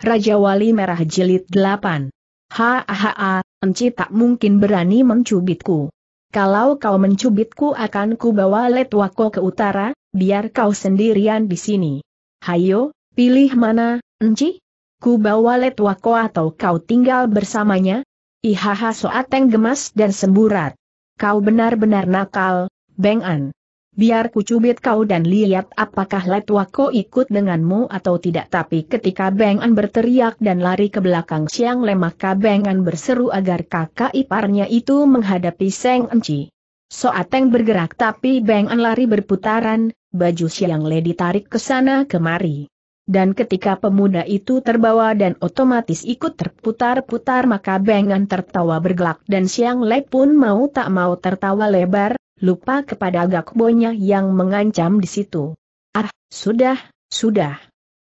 Raja Wali Merah Jilid 8. Hahaha, enci tak mungkin berani mencubitku. Kalau kau mencubitku akan kubawa letwako ke utara, biar kau sendirian di sini. Hayo, pilih mana, enci? Kubawa letwako atau kau tinggal bersamanya? Ihaha soateng gemas dan semburat. Kau benar-benar nakal, Beng An biar kucubit kau dan lihat apakah Letwako ikut denganmu atau tidak. Tapi ketika Bengan berteriak dan lari ke belakang siang lemah Bengan berseru agar kakak iparnya itu menghadapi Seng Enci. Soateng bergerak tapi Bengan lari berputaran, baju siang lady tarik ke sana kemari. Dan ketika pemuda itu terbawa dan otomatis ikut terputar-putar maka Bengan tertawa bergelak dan Siang Le pun mau tak mau tertawa lebar, lupa kepada agak Gakbonya yang mengancam di situ. Ah, sudah, sudah.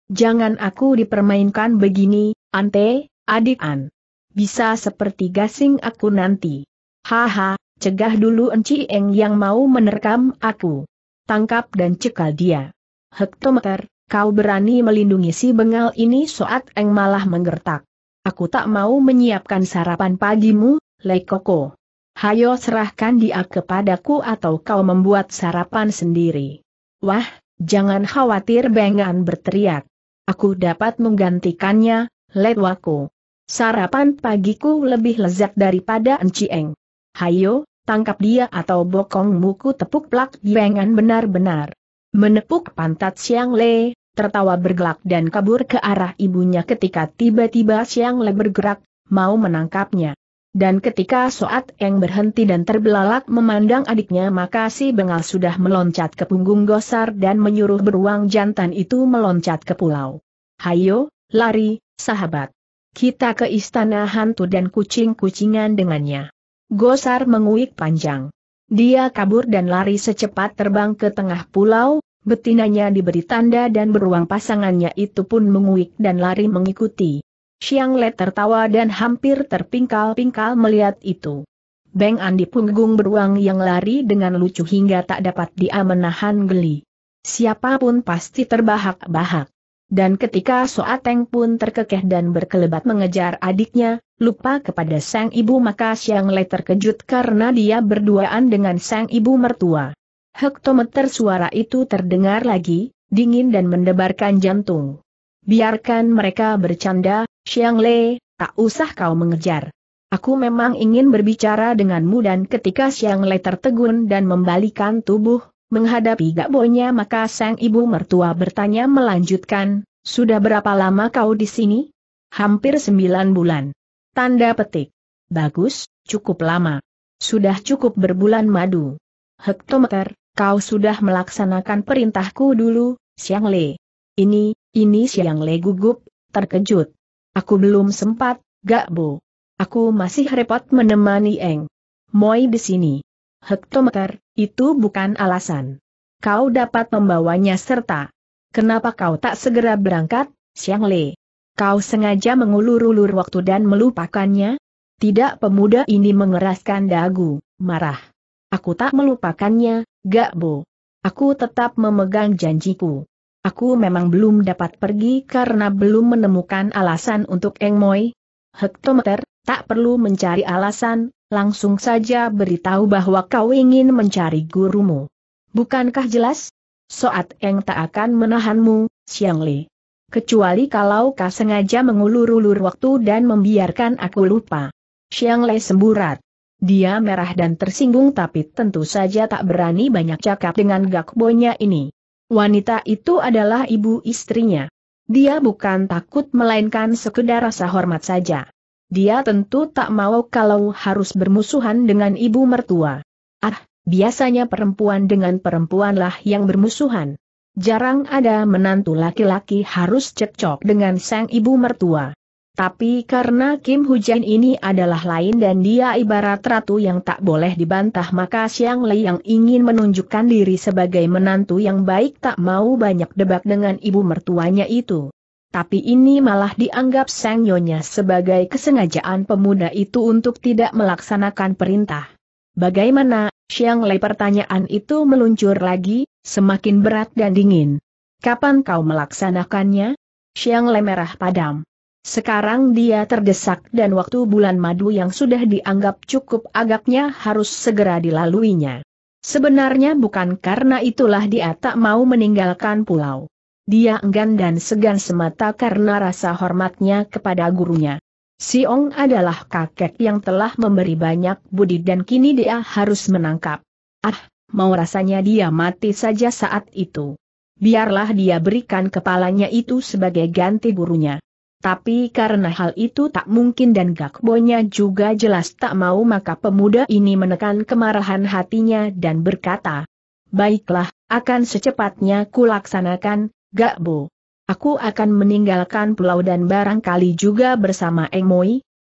Jangan aku dipermainkan begini, Ante, adik An. Bisa seperti gasing aku nanti. Haha, cegah dulu Enci Eng yang mau menerkam aku. Tangkap dan cekal dia. Hektometer, kau berani melindungi si bengal ini soat Eng malah menggertak. Aku tak mau menyiapkan sarapan pagimu, Lekoko hayo serahkan dia kepadaku atau kau membuat sarapan sendiri. Wah, jangan khawatir Bengan berteriak. Aku dapat menggantikannya, Letwaku. Sarapan pagiku lebih lezat daripada Encieng. Hayo, tangkap dia atau bokong muku tepuk plak Bengan benar-benar. Menepuk pantat Siang Le, tertawa bergelak dan kabur ke arah ibunya ketika tiba-tiba Siang Le bergerak, mau menangkapnya. Dan ketika Soat Eng berhenti dan terbelalak memandang adiknya maka si bengal sudah meloncat ke punggung gosar dan menyuruh beruang jantan itu meloncat ke pulau. Hayo, lari, sahabat. Kita ke istana hantu dan kucing-kucingan dengannya. Gosar menguik panjang. Dia kabur dan lari secepat terbang ke tengah pulau, betinanya diberi tanda dan beruang pasangannya itu pun menguik dan lari mengikuti. Xiang Le tertawa dan hampir terpingkal-pingkal melihat itu. Beng Andi punggung beruang yang lari dengan lucu hingga tak dapat dia menahan geli. Siapapun pasti terbahak-bahak. Dan ketika Soateng pun terkekeh dan berkelebat mengejar adiknya, lupa kepada sang ibu maka Xiang Le terkejut karena dia berduaan dengan sang ibu mertua. Hektometer suara itu terdengar lagi, dingin dan mendebarkan jantung. Biarkan mereka bercanda, Xiang Le, tak usah kau mengejar. Aku memang ingin berbicara denganmu dan ketika Xiang Le tertegun dan membalikan tubuh, menghadapi gakbonya maka sang ibu mertua bertanya melanjutkan, sudah berapa lama kau di sini? Hampir sembilan bulan. Tanda petik. Bagus, cukup lama. Sudah cukup berbulan madu. Hektometer, kau sudah melaksanakan perintahku dulu, Xiang Le. Ini, ini Xiang Le gugup, terkejut. Aku belum sempat, gak bo. Aku masih repot menemani Eng. Moi di sini. Hektometer, itu bukan alasan. Kau dapat membawanya serta. Kenapa kau tak segera berangkat, Siang Le? Kau sengaja mengulur-ulur waktu dan melupakannya? Tidak pemuda ini mengeraskan dagu, marah. Aku tak melupakannya, gak bo. Aku tetap memegang janjiku. Aku memang belum dapat pergi karena belum menemukan alasan untuk Eng Moi. Hektometer, tak perlu mencari alasan, langsung saja beritahu bahwa kau ingin mencari gurumu. Bukankah jelas? Soat Eng tak akan menahanmu, Xiang Li. Kecuali kalau kau sengaja mengulur-ulur waktu dan membiarkan aku lupa. Xiang Li semburat. Dia merah dan tersinggung tapi tentu saja tak berani banyak cakap dengan gakbonya ini. Wanita itu adalah ibu istrinya. Dia bukan takut melainkan sekedar rasa hormat saja. Dia tentu tak mau kalau harus bermusuhan dengan ibu mertua. Ah, biasanya perempuan dengan perempuanlah yang bermusuhan. Jarang ada menantu laki-laki harus cekcok dengan sang ibu mertua. Tapi karena Kim Hujan ini adalah lain dan dia ibarat ratu yang tak boleh dibantah maka Siang Lei yang ingin menunjukkan diri sebagai menantu yang baik tak mau banyak debat dengan ibu mertuanya itu. Tapi ini malah dianggap Sang Nyonya sebagai kesengajaan pemuda itu untuk tidak melaksanakan perintah. Bagaimana, Siang Lei pertanyaan itu meluncur lagi, semakin berat dan dingin. Kapan kau melaksanakannya? Siang Lei merah padam. Sekarang dia terdesak dan waktu bulan madu yang sudah dianggap cukup agaknya harus segera dilaluinya. Sebenarnya bukan karena itulah dia tak mau meninggalkan pulau. Dia enggan dan segan semata karena rasa hormatnya kepada gurunya. Siong adalah kakek yang telah memberi banyak budi dan kini dia harus menangkap. Ah, mau rasanya dia mati saja saat itu. Biarlah dia berikan kepalanya itu sebagai ganti gurunya. Tapi karena hal itu tak mungkin dan gak Gakbonya juga jelas tak mau maka pemuda ini menekan kemarahan hatinya dan berkata, Baiklah, akan secepatnya kulaksanakan, Gakbo. Aku akan meninggalkan pulau dan barangkali juga bersama Eng Engmoi.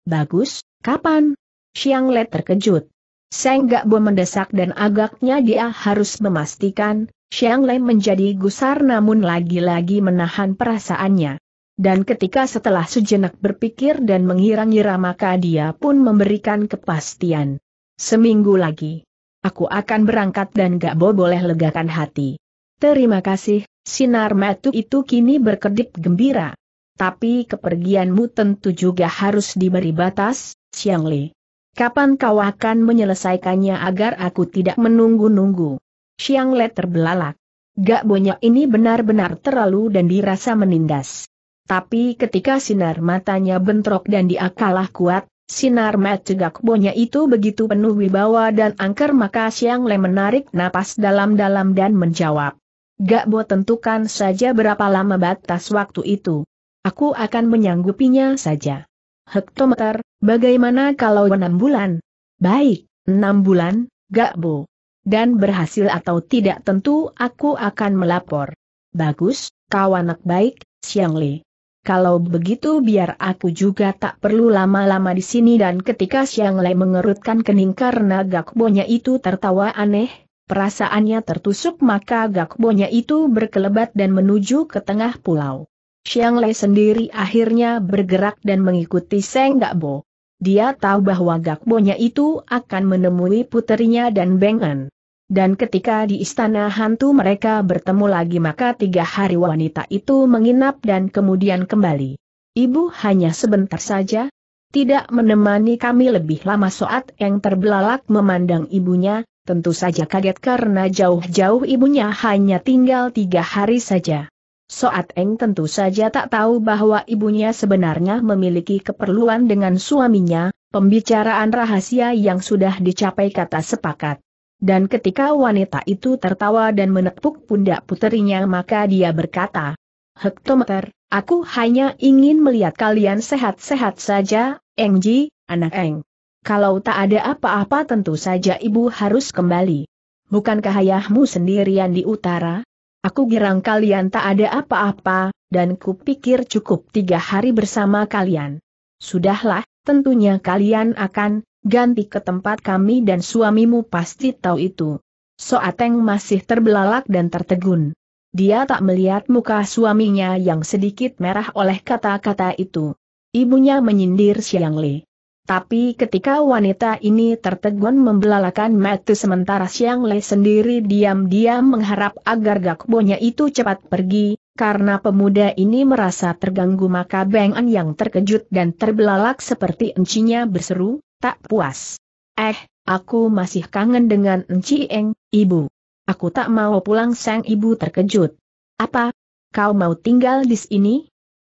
Bagus, kapan? Siang Le terkejut. Seng Gakbo mendesak dan agaknya dia harus memastikan, Xiang Le menjadi gusar namun lagi-lagi menahan perasaannya dan ketika setelah sejenak berpikir dan mengira-ngira maka dia pun memberikan kepastian. Seminggu lagi. Aku akan berangkat dan gak boleh legakan hati. Terima kasih, sinar metu itu kini berkedip gembira. Tapi kepergianmu tentu juga harus diberi batas, Xiang Li. Kapan kau akan menyelesaikannya agar aku tidak menunggu-nunggu? Xiang Le terbelalak. Gak bonya ini benar-benar terlalu dan dirasa menindas. Tapi ketika sinar matanya bentrok dan dia kalah kuat, sinar mata cegak bonya itu begitu penuh wibawa dan angker maka Siang Le menarik napas dalam-dalam dan menjawab. Gak boh tentukan saja berapa lama batas waktu itu. Aku akan menyanggupinya saja. Hektometer, bagaimana kalau enam bulan? Baik, enam bulan, gak bo. Dan berhasil atau tidak tentu aku akan melapor. Bagus, kawanak baik, Siang Le. Kalau begitu biar aku juga tak perlu lama-lama di sini dan ketika Siang Lei mengerutkan kening karena Gak gakbonya itu tertawa aneh, perasaannya tertusuk maka Gak gakbonya itu berkelebat dan menuju ke tengah pulau. Siang Lei sendiri akhirnya bergerak dan mengikuti Seng Gak Bo. Dia tahu bahwa Gak gakbonya itu akan menemui puterinya dan Bengen. Dan ketika di istana hantu mereka bertemu lagi maka tiga hari wanita itu menginap dan kemudian kembali. Ibu hanya sebentar saja, tidak menemani kami lebih lama Soat yang terbelalak memandang ibunya, tentu saja kaget karena jauh-jauh ibunya hanya tinggal tiga hari saja. Soat Eng tentu saja tak tahu bahwa ibunya sebenarnya memiliki keperluan dengan suaminya, pembicaraan rahasia yang sudah dicapai kata sepakat. Dan ketika wanita itu tertawa dan menepuk pundak puterinya maka dia berkata, Hektometer, aku hanya ingin melihat kalian sehat-sehat saja, Engji, anak Eng. Kalau tak ada apa-apa tentu saja ibu harus kembali. Bukankah ayahmu sendirian di utara? Aku girang kalian tak ada apa-apa, dan kupikir cukup tiga hari bersama kalian. Sudahlah, tentunya kalian akan ganti ke tempat kami dan suamimu pasti tahu itu. Soateng masih terbelalak dan tertegun. Dia tak melihat muka suaminya yang sedikit merah oleh kata-kata itu. Ibunya menyindir Siang Le. Tapi ketika wanita ini tertegun membelalakan mata sementara Siang Le sendiri diam-diam mengharap agar gakbonya itu cepat pergi, karena pemuda ini merasa terganggu maka Beng An yang terkejut dan terbelalak seperti encinya berseru, tak puas. Eh, aku masih kangen dengan Enci Eng, ibu. Aku tak mau pulang sang ibu terkejut. Apa? Kau mau tinggal di sini?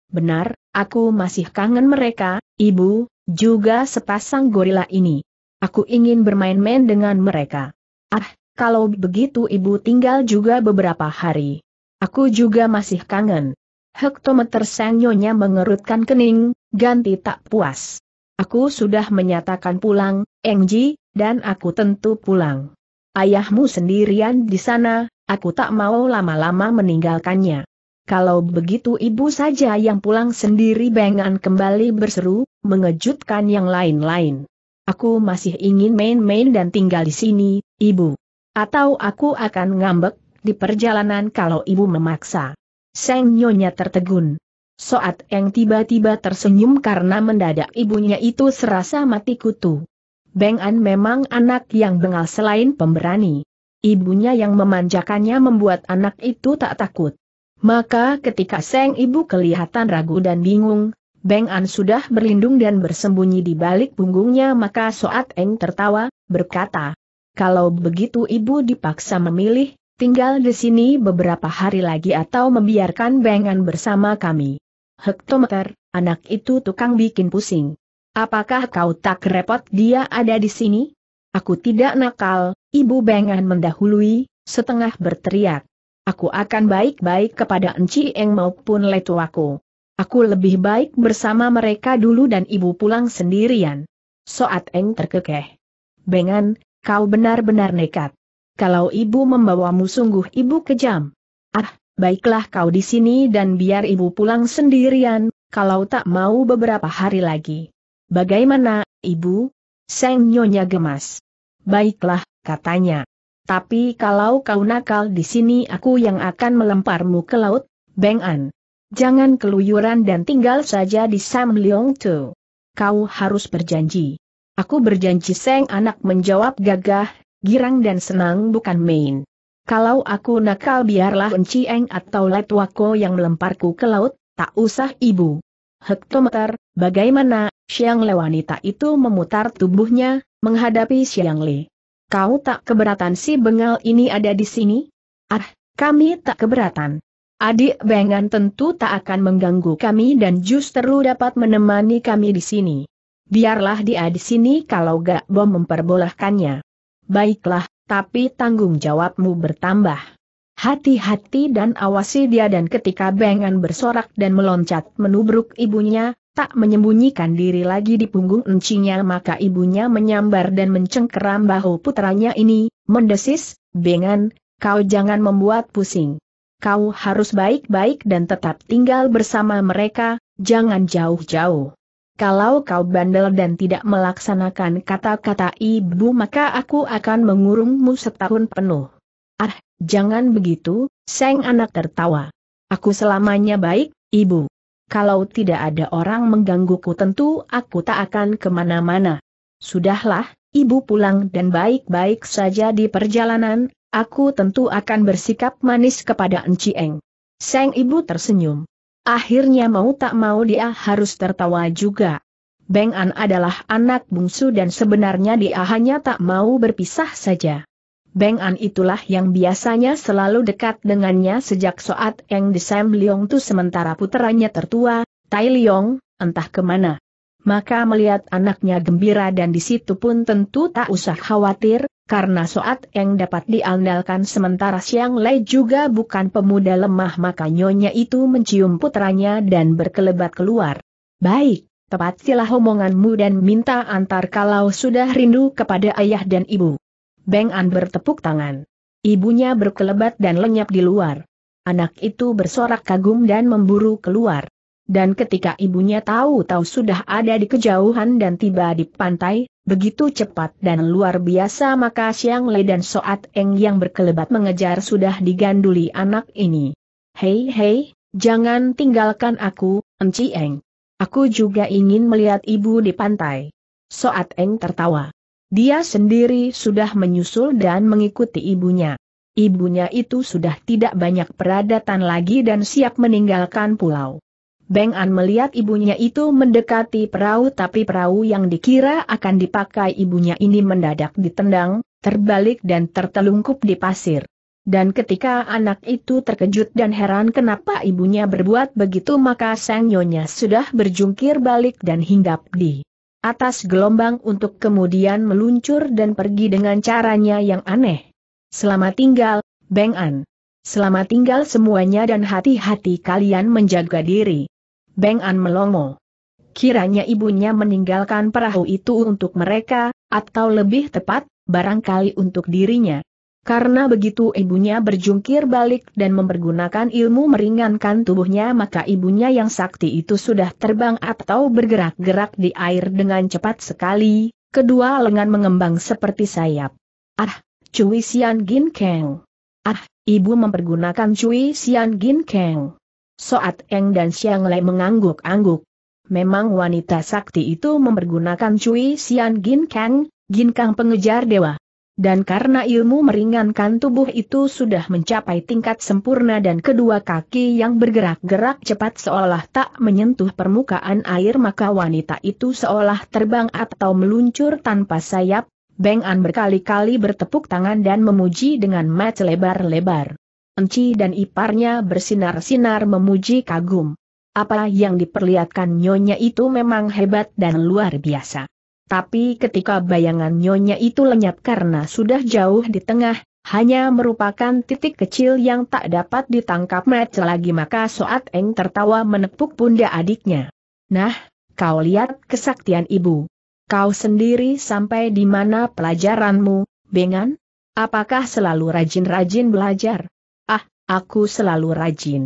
Benar, aku masih kangen mereka, ibu, juga sepasang gorila ini. Aku ingin bermain-main dengan mereka. Ah, kalau begitu ibu tinggal juga beberapa hari. Aku juga masih kangen. Hektometer sang nyonya mengerutkan kening, ganti tak puas. Aku sudah menyatakan pulang, Engji, dan aku tentu pulang. Ayahmu sendirian di sana, aku tak mau lama-lama meninggalkannya. Kalau begitu ibu saja yang pulang sendiri Bengan kembali berseru, mengejutkan yang lain-lain. Aku masih ingin main-main dan tinggal di sini, ibu. Atau aku akan ngambek di perjalanan kalau ibu memaksa. Seng Nyonya tertegun. Soat Eng tiba-tiba tersenyum karena mendadak ibunya itu serasa mati kutu. Beng An memang anak yang bengal selain pemberani. Ibunya yang memanjakannya membuat anak itu tak takut. Maka ketika Seng ibu kelihatan ragu dan bingung, Beng An sudah berlindung dan bersembunyi di balik punggungnya maka Soat Eng tertawa, berkata, Kalau begitu ibu dipaksa memilih, tinggal di sini beberapa hari lagi atau membiarkan Beng An bersama kami. Hektometer, anak itu tukang bikin pusing. Apakah kau tak repot dia ada di sini? Aku tidak nakal, Ibu Bengan mendahului, setengah berteriak. Aku akan baik-baik kepada Enci Eng maupun letuaku. Aku lebih baik bersama mereka dulu dan ibu pulang sendirian. Soat Eng terkekeh. Bengan, kau benar-benar nekat. Kalau ibu membawamu sungguh ibu kejam. Ah, baiklah kau di sini dan biar ibu pulang sendirian, kalau tak mau beberapa hari lagi. Bagaimana, ibu? Seng Nyonya gemas. Baiklah, katanya. Tapi kalau kau nakal di sini aku yang akan melemparmu ke laut, Beng An. Jangan keluyuran dan tinggal saja di Sam Leong Tu. Kau harus berjanji. Aku berjanji Seng anak menjawab gagah, girang dan senang bukan main. Kalau aku nakal biarlah Eng atau Letwako yang melemparku ke laut, tak usah ibu. Hektometer, bagaimana, Siang Le wanita itu memutar tubuhnya, menghadapi Siang Le. Kau tak keberatan si bengal ini ada di sini? Ah, kami tak keberatan. Adik Bengan tentu tak akan mengganggu kami dan justru dapat menemani kami di sini. Biarlah dia di sini kalau gak bom memperbolehkannya. Baiklah, tapi tanggung jawabmu bertambah. Hati-hati dan awasi dia dan ketika Bengan bersorak dan meloncat menubruk ibunya, tak menyembunyikan diri lagi di punggung encinya maka ibunya menyambar dan mencengkeram bahu putranya ini, mendesis, Bengan, kau jangan membuat pusing. Kau harus baik-baik dan tetap tinggal bersama mereka, jangan jauh-jauh. Kalau kau bandel dan tidak melaksanakan kata-kata ibu maka aku akan mengurungmu setahun penuh. Ah, jangan begitu, Seng anak tertawa. Aku selamanya baik, ibu. Kalau tidak ada orang menggangguku tentu aku tak akan kemana-mana. Sudahlah, ibu pulang dan baik-baik saja di perjalanan, aku tentu akan bersikap manis kepada Enci Eng. Seng ibu tersenyum. Akhirnya mau tak mau dia harus tertawa juga. Beng An adalah anak bungsu dan sebenarnya dia hanya tak mau berpisah saja. Beng An itulah yang biasanya selalu dekat dengannya sejak saat Eng Desem Liong Tu sementara puteranya tertua, Tai Liong, entah kemana maka melihat anaknya gembira dan di situ pun tentu tak usah khawatir, karena Soat yang dapat diandalkan sementara Siang Lei juga bukan pemuda lemah maka nyonya itu mencium putranya dan berkelebat keluar. Baik, tepat silah omonganmu dan minta antar kalau sudah rindu kepada ayah dan ibu. Beng An bertepuk tangan. Ibunya berkelebat dan lenyap di luar. Anak itu bersorak kagum dan memburu keluar. Dan ketika ibunya tahu-tahu sudah ada di kejauhan dan tiba di pantai, begitu cepat dan luar biasa maka Siang Le dan Soat Eng yang berkelebat mengejar sudah diganduli anak ini. Hei hei, jangan tinggalkan aku, Enci Eng. Aku juga ingin melihat ibu di pantai. Soat Eng tertawa. Dia sendiri sudah menyusul dan mengikuti ibunya. Ibunya itu sudah tidak banyak peradatan lagi dan siap meninggalkan pulau. Beng An melihat ibunya itu mendekati perahu tapi perahu yang dikira akan dipakai ibunya ini mendadak ditendang, terbalik dan tertelungkup di pasir. Dan ketika anak itu terkejut dan heran kenapa ibunya berbuat begitu maka sang nyonya sudah berjungkir balik dan hinggap di atas gelombang untuk kemudian meluncur dan pergi dengan caranya yang aneh. Selamat tinggal, Beng An. Selamat tinggal semuanya dan hati-hati kalian menjaga diri. Beng An melongo. Kiranya ibunya meninggalkan perahu itu untuk mereka, atau lebih tepat, barangkali untuk dirinya. Karena begitu ibunya berjungkir balik dan mempergunakan ilmu meringankan tubuhnya maka ibunya yang sakti itu sudah terbang atau bergerak-gerak di air dengan cepat sekali, kedua lengan mengembang seperti sayap. Ah, Cui Xian Gin Kang. Ah, ibu mempergunakan Cui Xian Gin Kang. Soat Eng dan Siang Lei mengangguk-angguk. Memang wanita sakti itu mempergunakan Cui Sian Gin Kang, Gin Kang pengejar dewa. Dan karena ilmu meringankan tubuh itu sudah mencapai tingkat sempurna dan kedua kaki yang bergerak-gerak cepat seolah tak menyentuh permukaan air maka wanita itu seolah terbang atau meluncur tanpa sayap, Beng An berkali-kali bertepuk tangan dan memuji dengan mata lebar-lebar. Enci dan iparnya bersinar-sinar memuji kagum. Apa yang diperlihatkan nyonya itu memang hebat dan luar biasa. Tapi ketika bayangan nyonya itu lenyap karena sudah jauh di tengah, hanya merupakan titik kecil yang tak dapat ditangkap mata lagi maka Soat Eng tertawa menepuk pundak adiknya. Nah, kau lihat kesaktian ibu. Kau sendiri sampai di mana pelajaranmu, Bengan? Apakah selalu rajin-rajin belajar? Aku selalu rajin.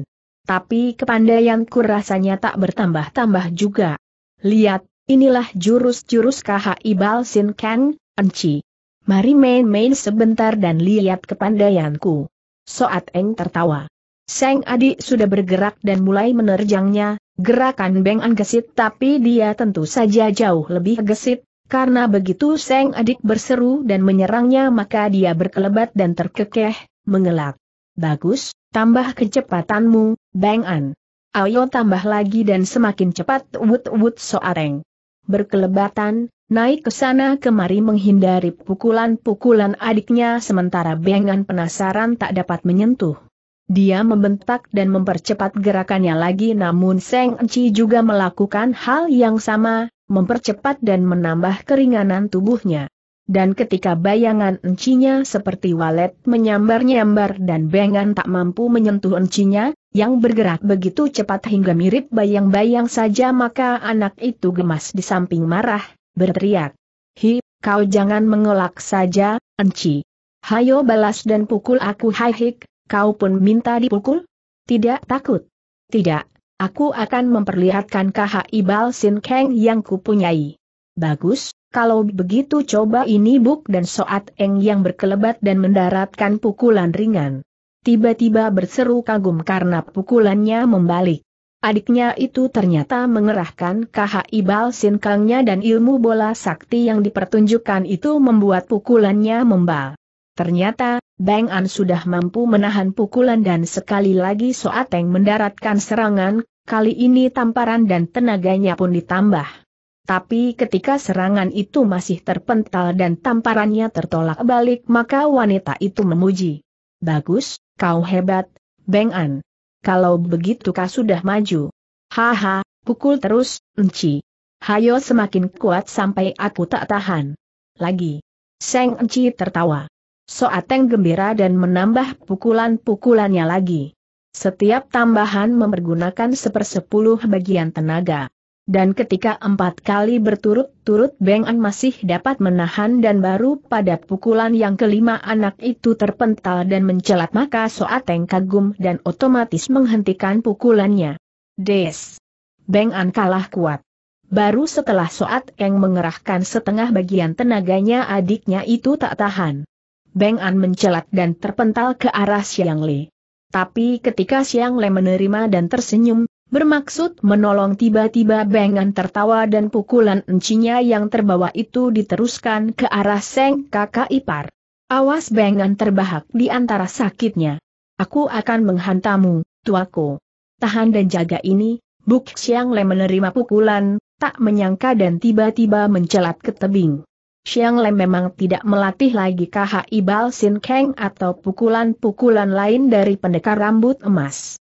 Tapi kepandaianku rasanya tak bertambah-tambah juga. Lihat, inilah jurus-jurus ibal sin Kang, Enci. Mari main-main sebentar dan lihat kepandaianku. Soat Eng tertawa. Seng adik sudah bergerak dan mulai menerjangnya, gerakan Beng An gesit tapi dia tentu saja jauh lebih gesit, karena begitu Seng adik berseru dan menyerangnya maka dia berkelebat dan terkekeh, mengelak. Bagus, tambah kecepatanmu, Bang An. Ayo tambah lagi dan semakin cepat wut-wut soareng. Berkelebatan, naik ke sana kemari menghindari pukulan-pukulan adiknya sementara Bang An penasaran tak dapat menyentuh. Dia membentak dan mempercepat gerakannya lagi namun Seng Enci juga melakukan hal yang sama, mempercepat dan menambah keringanan tubuhnya dan ketika bayangan encinya seperti walet menyambar-nyambar dan bengan tak mampu menyentuh encinya, yang bergerak begitu cepat hingga mirip bayang-bayang saja maka anak itu gemas di samping marah, berteriak. Hi, kau jangan mengelak saja, enci. Hayo balas dan pukul aku Haihik. kau pun minta dipukul? Tidak takut. Tidak, aku akan memperlihatkan kaha ibal sin keng yang kupunyai. Bagus, kalau begitu coba ini Buk dan Soat Eng yang berkelebat dan mendaratkan pukulan ringan. Tiba-tiba berseru kagum karena pukulannya membalik. Adiknya itu ternyata mengerahkan KHI ibal Sinkangnya dan ilmu bola sakti yang dipertunjukkan itu membuat pukulannya membal. Ternyata, Bang An sudah mampu menahan pukulan dan sekali lagi Soateng mendaratkan serangan, kali ini tamparan dan tenaganya pun ditambah. Tapi ketika serangan itu masih terpental dan tamparannya tertolak balik maka wanita itu memuji. Bagus, kau hebat, Beng An. Kalau begitu kau sudah maju. Haha, pukul terus, Enci. Hayo semakin kuat sampai aku tak tahan. Lagi. Seng Enci tertawa. Soateng gembira dan menambah pukulan-pukulannya lagi. Setiap tambahan mempergunakan sepersepuluh bagian tenaga. Dan ketika empat kali berturut-turut Beng An masih dapat menahan dan baru pada pukulan yang kelima anak itu terpental dan mencelat maka Soateng kagum dan otomatis menghentikan pukulannya. Des! Beng An kalah kuat. Baru setelah Soat Eng mengerahkan setengah bagian tenaganya adiknya itu tak tahan. Beng An mencelat dan terpental ke arah Siang Li. Tapi ketika Siang Le menerima dan tersenyum, bermaksud menolong tiba-tiba Bengan tertawa dan pukulan encinya yang terbawa itu diteruskan ke arah Seng kakak ipar. Awas Bengan terbahak di antara sakitnya. Aku akan menghantamu, tuaku. Tahan dan jaga ini, Buk Xiang Le menerima pukulan, tak menyangka dan tiba-tiba mencelat ke tebing. Xiang Le memang tidak melatih lagi KHI Bal Sin Kang atau pukulan-pukulan lain dari pendekar rambut emas.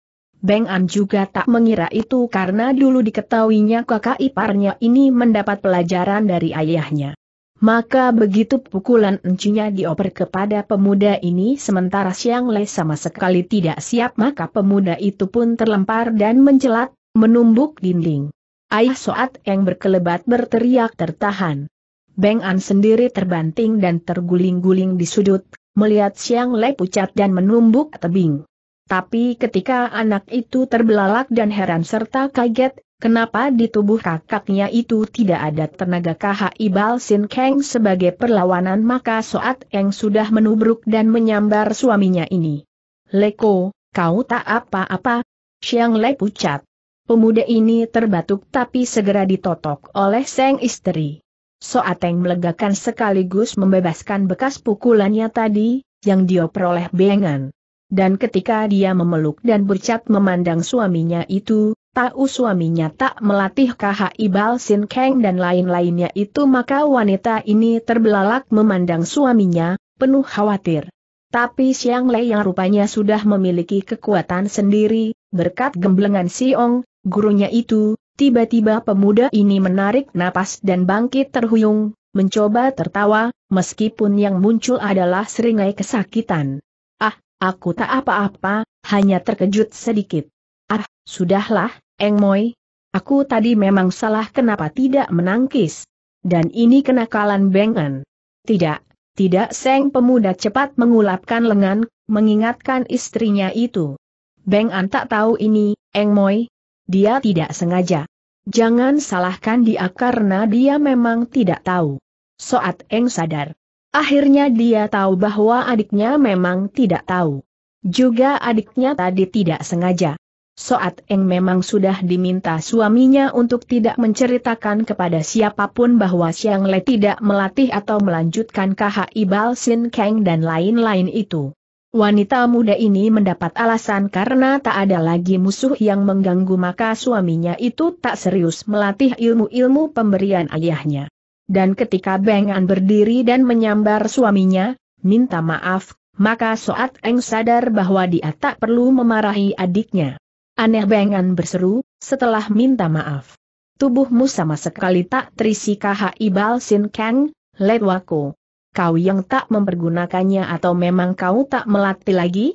Beng An juga tak mengira itu karena dulu diketahuinya kakak iparnya ini mendapat pelajaran dari ayahnya. Maka begitu pukulan encinya dioper kepada pemuda ini sementara Siang Le sama sekali tidak siap maka pemuda itu pun terlempar dan mencelat, menumbuk dinding. Ayah Soat yang berkelebat berteriak tertahan. Beng An sendiri terbanting dan terguling-guling di sudut, melihat Siang Le pucat dan menumbuk tebing. Tapi ketika anak itu terbelalak dan heran serta kaget, kenapa di tubuh kakaknya itu tidak ada tenaga ibal sin Kang sebagai perlawanan maka Soat Eng sudah menubruk dan menyambar suaminya ini. Leko, kau tak apa-apa? Siang Le pucat. Pemuda ini terbatuk tapi segera ditotok oleh sang istri. Soat Soateng melegakan sekaligus membebaskan bekas pukulannya tadi, yang dioperoleh peroleh bengan. Dan ketika dia memeluk dan bercat memandang suaminya itu, tahu suaminya tak melatih KHI Sin Kang dan lain-lainnya itu maka wanita ini terbelalak memandang suaminya, penuh khawatir. Tapi Siang Lei yang rupanya sudah memiliki kekuatan sendiri, berkat gemblengan Siong, gurunya itu, tiba-tiba pemuda ini menarik napas dan bangkit terhuyung, mencoba tertawa, meskipun yang muncul adalah seringai kesakitan. Aku tak apa-apa, hanya terkejut sedikit. Ah, sudahlah, Eng Moi. Aku tadi memang salah kenapa tidak menangkis. Dan ini kenakalan bengen. Tidak, tidak Seng pemuda cepat mengulapkan lengan, mengingatkan istrinya itu. Beng An tak tahu ini, Eng Moi. Dia tidak sengaja. Jangan salahkan dia karena dia memang tidak tahu. Soat Eng sadar. Akhirnya dia tahu bahwa adiknya memang tidak tahu. Juga adiknya tadi tidak sengaja. Soat Eng memang sudah diminta suaminya untuk tidak menceritakan kepada siapapun bahwa Siang Le tidak melatih atau melanjutkan KHI ibal Sin Kang dan lain-lain itu. Wanita muda ini mendapat alasan karena tak ada lagi musuh yang mengganggu maka suaminya itu tak serius melatih ilmu-ilmu pemberian ayahnya dan ketika Beng berdiri dan menyambar suaminya, minta maaf, maka Soat Eng sadar bahwa dia tak perlu memarahi adiknya. Aneh Beng berseru, setelah minta maaf. Tubuhmu sama sekali tak terisi KHI Bal Sin Kang, Letwako. Kau yang tak mempergunakannya atau memang kau tak melatih lagi?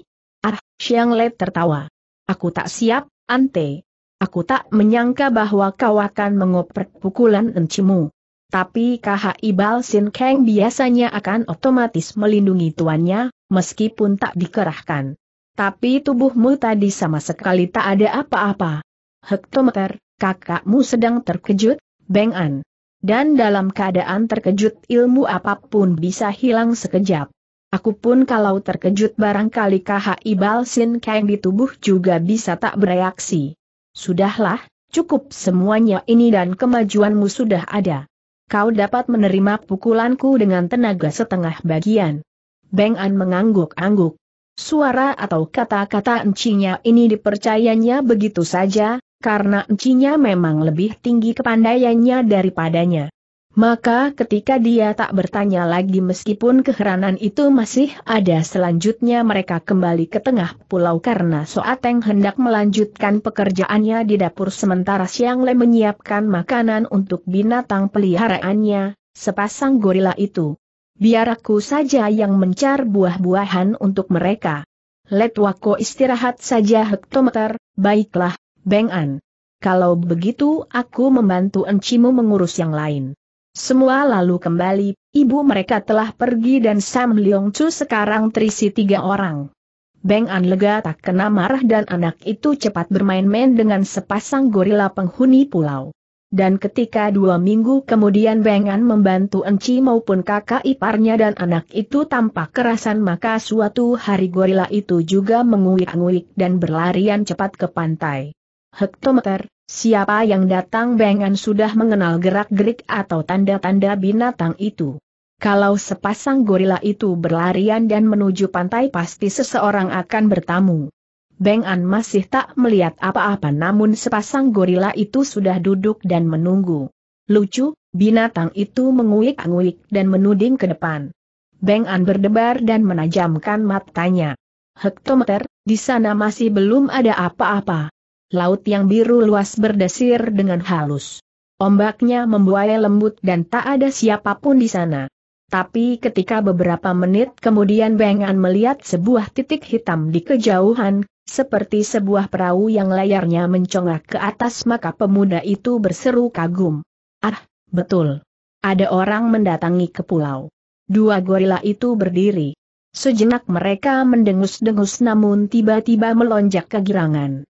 Ah, Siang Let tertawa. Aku tak siap, Ante. Aku tak menyangka bahwa kau akan mengoper pukulan encimu. Tapi KHI Balsin Kang biasanya akan otomatis melindungi tuannya, meskipun tak dikerahkan. Tapi tubuhmu tadi sama sekali tak ada apa-apa. Hektometer, kakakmu sedang terkejut, Beng An. Dan dalam keadaan terkejut ilmu apapun bisa hilang sekejap. Aku pun kalau terkejut barangkali KHI Balsin Kang di tubuh juga bisa tak bereaksi. Sudahlah, cukup semuanya ini dan kemajuanmu sudah ada kau dapat menerima pukulanku dengan tenaga setengah bagian. Beng An mengangguk-angguk. Suara atau kata-kata encinya ini dipercayanya begitu saja, karena encinya memang lebih tinggi kepandaiannya daripadanya. Maka ketika dia tak bertanya lagi meskipun keheranan itu masih ada selanjutnya mereka kembali ke tengah pulau karena Soateng hendak melanjutkan pekerjaannya di dapur sementara Siang Le menyiapkan makanan untuk binatang peliharaannya, sepasang gorila itu. Biar aku saja yang mencar buah-buahan untuk mereka. Let Wako istirahat saja hektometer, baiklah, Beng An. Kalau begitu aku membantu Encimu mengurus yang lain. Semua lalu kembali, ibu mereka telah pergi dan Sam Leong Chu sekarang terisi tiga orang. Beng An lega tak kena marah dan anak itu cepat bermain-main dengan sepasang gorila penghuni pulau. Dan ketika dua minggu kemudian Beng An membantu Enci maupun kakak iparnya dan anak itu tampak kerasan maka suatu hari gorila itu juga menguik-nguik dan berlarian cepat ke pantai. Hektometer, Siapa yang datang Bengan sudah mengenal gerak-gerik atau tanda-tanda binatang itu. Kalau sepasang gorila itu berlarian dan menuju pantai pasti seseorang akan bertamu. Beng An masih tak melihat apa-apa namun sepasang gorila itu sudah duduk dan menunggu. Lucu, binatang itu menguik-nguik dan menuding ke depan. Beng An berdebar dan menajamkan matanya. Hektometer, di sana masih belum ada apa-apa laut yang biru luas berdesir dengan halus. Ombaknya membuai lembut dan tak ada siapapun di sana. Tapi ketika beberapa menit kemudian Bengan melihat sebuah titik hitam di kejauhan, seperti sebuah perahu yang layarnya mencongak ke atas maka pemuda itu berseru kagum. Ah, betul. Ada orang mendatangi ke pulau. Dua gorila itu berdiri. Sejenak mereka mendengus-dengus namun tiba-tiba melonjak kegirangan.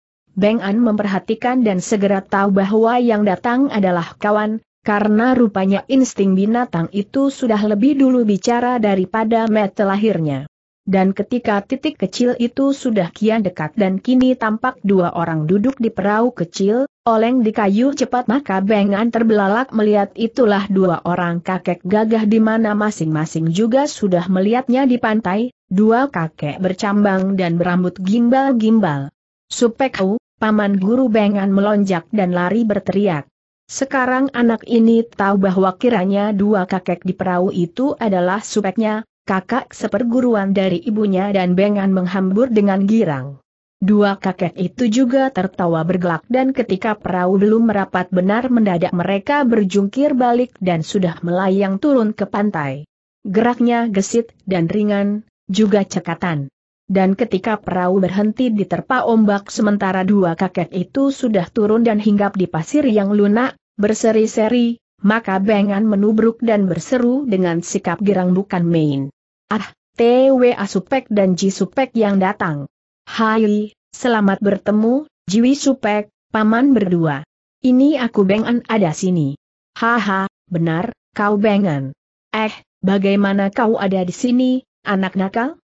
Beng An memperhatikan dan segera tahu bahwa yang datang adalah kawan, karena rupanya insting binatang itu sudah lebih dulu bicara daripada mata lahirnya. Dan ketika titik kecil itu sudah kian dekat dan kini tampak dua orang duduk di perahu kecil, oleng di kayu cepat maka Beng An terbelalak melihat itulah dua orang kakek gagah di mana masing-masing juga sudah melihatnya di pantai, dua kakek bercambang dan berambut gimbal-gimbal. Supekau, Paman Guru Bengan melonjak dan lari berteriak. Sekarang anak ini tahu bahwa kiranya dua kakek di perahu itu adalah supeknya, kakak seperguruan dari ibunya dan Bengan menghambur dengan girang. Dua kakek itu juga tertawa bergelak dan ketika perahu belum merapat benar mendadak mereka berjungkir balik dan sudah melayang turun ke pantai. Geraknya gesit dan ringan, juga cekatan dan ketika perahu berhenti diterpa ombak sementara dua kakek itu sudah turun dan hinggap di pasir yang lunak, berseri-seri, maka Bengan menubruk dan berseru dengan sikap girang bukan main. Ah, TW Asupek dan Ji Supek yang datang. Hai, selamat bertemu, Jiwi Supek, paman berdua. Ini aku Bengan ada sini. Haha, benar, kau Bengan. Eh, bagaimana kau ada di sini, anak nakal?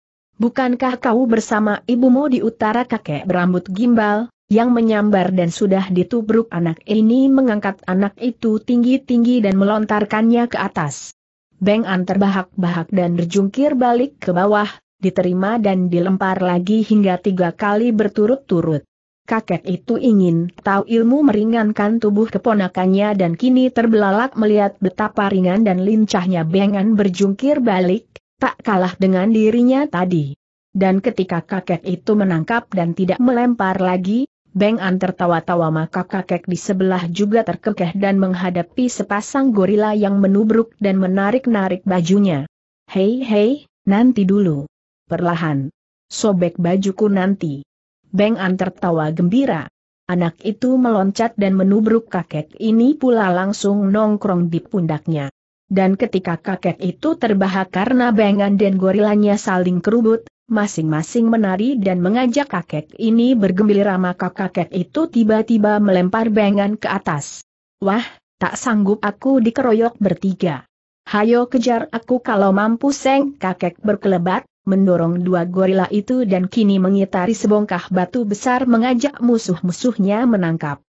Bukankah kau bersama ibumu di utara kakek berambut gimbal, yang menyambar dan sudah ditubruk anak ini mengangkat anak itu tinggi-tinggi dan melontarkannya ke atas. Beng An terbahak-bahak dan berjungkir balik ke bawah, diterima dan dilempar lagi hingga tiga kali berturut-turut. Kakek itu ingin tahu ilmu meringankan tubuh keponakannya dan kini terbelalak melihat betapa ringan dan lincahnya Bengan berjungkir balik, tak kalah dengan dirinya tadi. Dan ketika kakek itu menangkap dan tidak melempar lagi, Beng An tertawa-tawa maka kakek di sebelah juga terkekeh dan menghadapi sepasang gorila yang menubruk dan menarik-narik bajunya. Hei hei, nanti dulu. Perlahan. Sobek bajuku nanti. Beng An tertawa gembira. Anak itu meloncat dan menubruk kakek ini pula langsung nongkrong di pundaknya. Dan ketika kakek itu terbahak karena Bengan dan gorilanya saling kerubut, masing-masing menari dan mengajak kakek ini bergembira maka kakek itu tiba-tiba melempar Bengan ke atas. Wah, tak sanggup aku dikeroyok bertiga. Hayo kejar aku kalau mampu seng kakek berkelebat, mendorong dua gorila itu dan kini mengitari sebongkah batu besar mengajak musuh-musuhnya menangkap.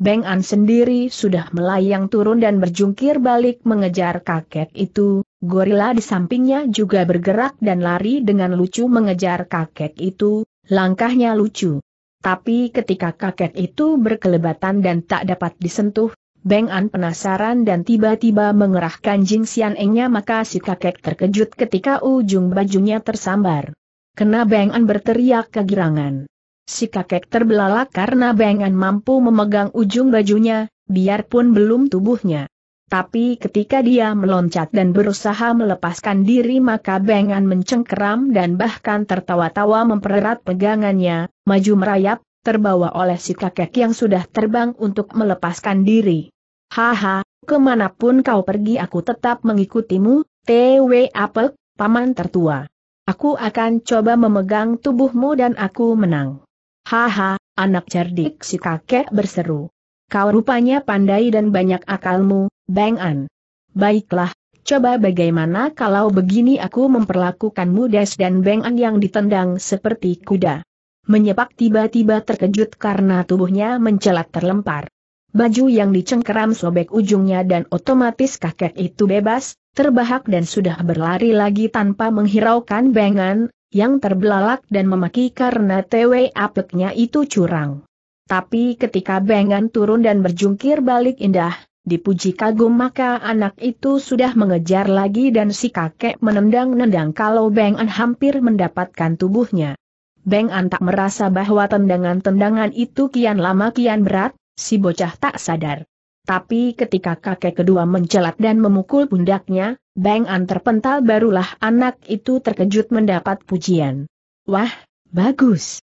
Beng An sendiri sudah melayang turun dan berjungkir balik mengejar kakek itu, gorila di sampingnya juga bergerak dan lari dengan lucu mengejar kakek itu, langkahnya lucu. Tapi ketika kakek itu berkelebatan dan tak dapat disentuh, Beng An penasaran dan tiba-tiba mengerahkan Jing Xian Engnya maka si kakek terkejut ketika ujung bajunya tersambar. Kena Beng An berteriak kegirangan. Si kakek terbelalak karena Bengan mampu memegang ujung bajunya, biarpun belum tubuhnya. Tapi ketika dia meloncat dan berusaha melepaskan diri maka Bengan mencengkeram dan bahkan tertawa-tawa mempererat pegangannya, maju merayap, terbawa oleh si kakek yang sudah terbang untuk melepaskan diri. Haha, kemanapun kau pergi aku tetap mengikutimu, TW Apple, paman tertua. Aku akan coba memegang tubuhmu dan aku menang. Haha, anak cerdik si kakek berseru. Kau rupanya pandai dan banyak akalmu, Bang An. Baiklah, coba bagaimana kalau begini aku memperlakukanmu Des dan Bang An yang ditendang seperti kuda. Menyepak tiba-tiba terkejut karena tubuhnya mencelat terlempar. Baju yang dicengkeram sobek ujungnya dan otomatis kakek itu bebas, terbahak dan sudah berlari lagi tanpa menghiraukan Bang An, yang terbelalak dan memaki karena TW apeknya itu curang. Tapi ketika Bengan turun dan berjungkir balik indah, dipuji kagum maka anak itu sudah mengejar lagi dan si kakek menendang-nendang kalau Bengan hampir mendapatkan tubuhnya. Bengan tak merasa bahwa tendangan-tendangan itu kian lama kian berat, si bocah tak sadar. Tapi ketika kakek kedua mencelat dan memukul pundaknya, Bang An terpental barulah anak itu terkejut mendapat pujian. Wah, bagus.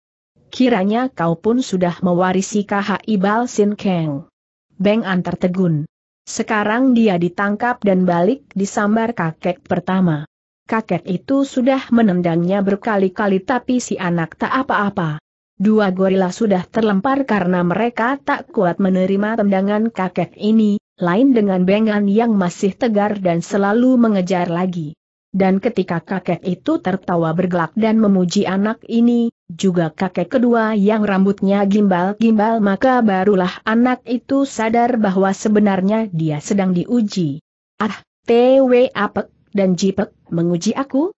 Kiranya kau pun sudah mewarisi KH ibal Sin keng. Bang An tertegun. Sekarang dia ditangkap dan balik disambar kakek pertama. Kakek itu sudah menendangnya berkali-kali tapi si anak tak apa-apa. Dua gorila sudah terlempar karena mereka tak kuat menerima tendangan kakek ini, lain dengan Bengan yang masih tegar dan selalu mengejar lagi. Dan ketika kakek itu tertawa bergelak dan memuji anak ini, juga kakek kedua yang rambutnya gimbal-gimbal maka barulah anak itu sadar bahwa sebenarnya dia sedang diuji. Ah, TW Apek dan Jipek, menguji aku?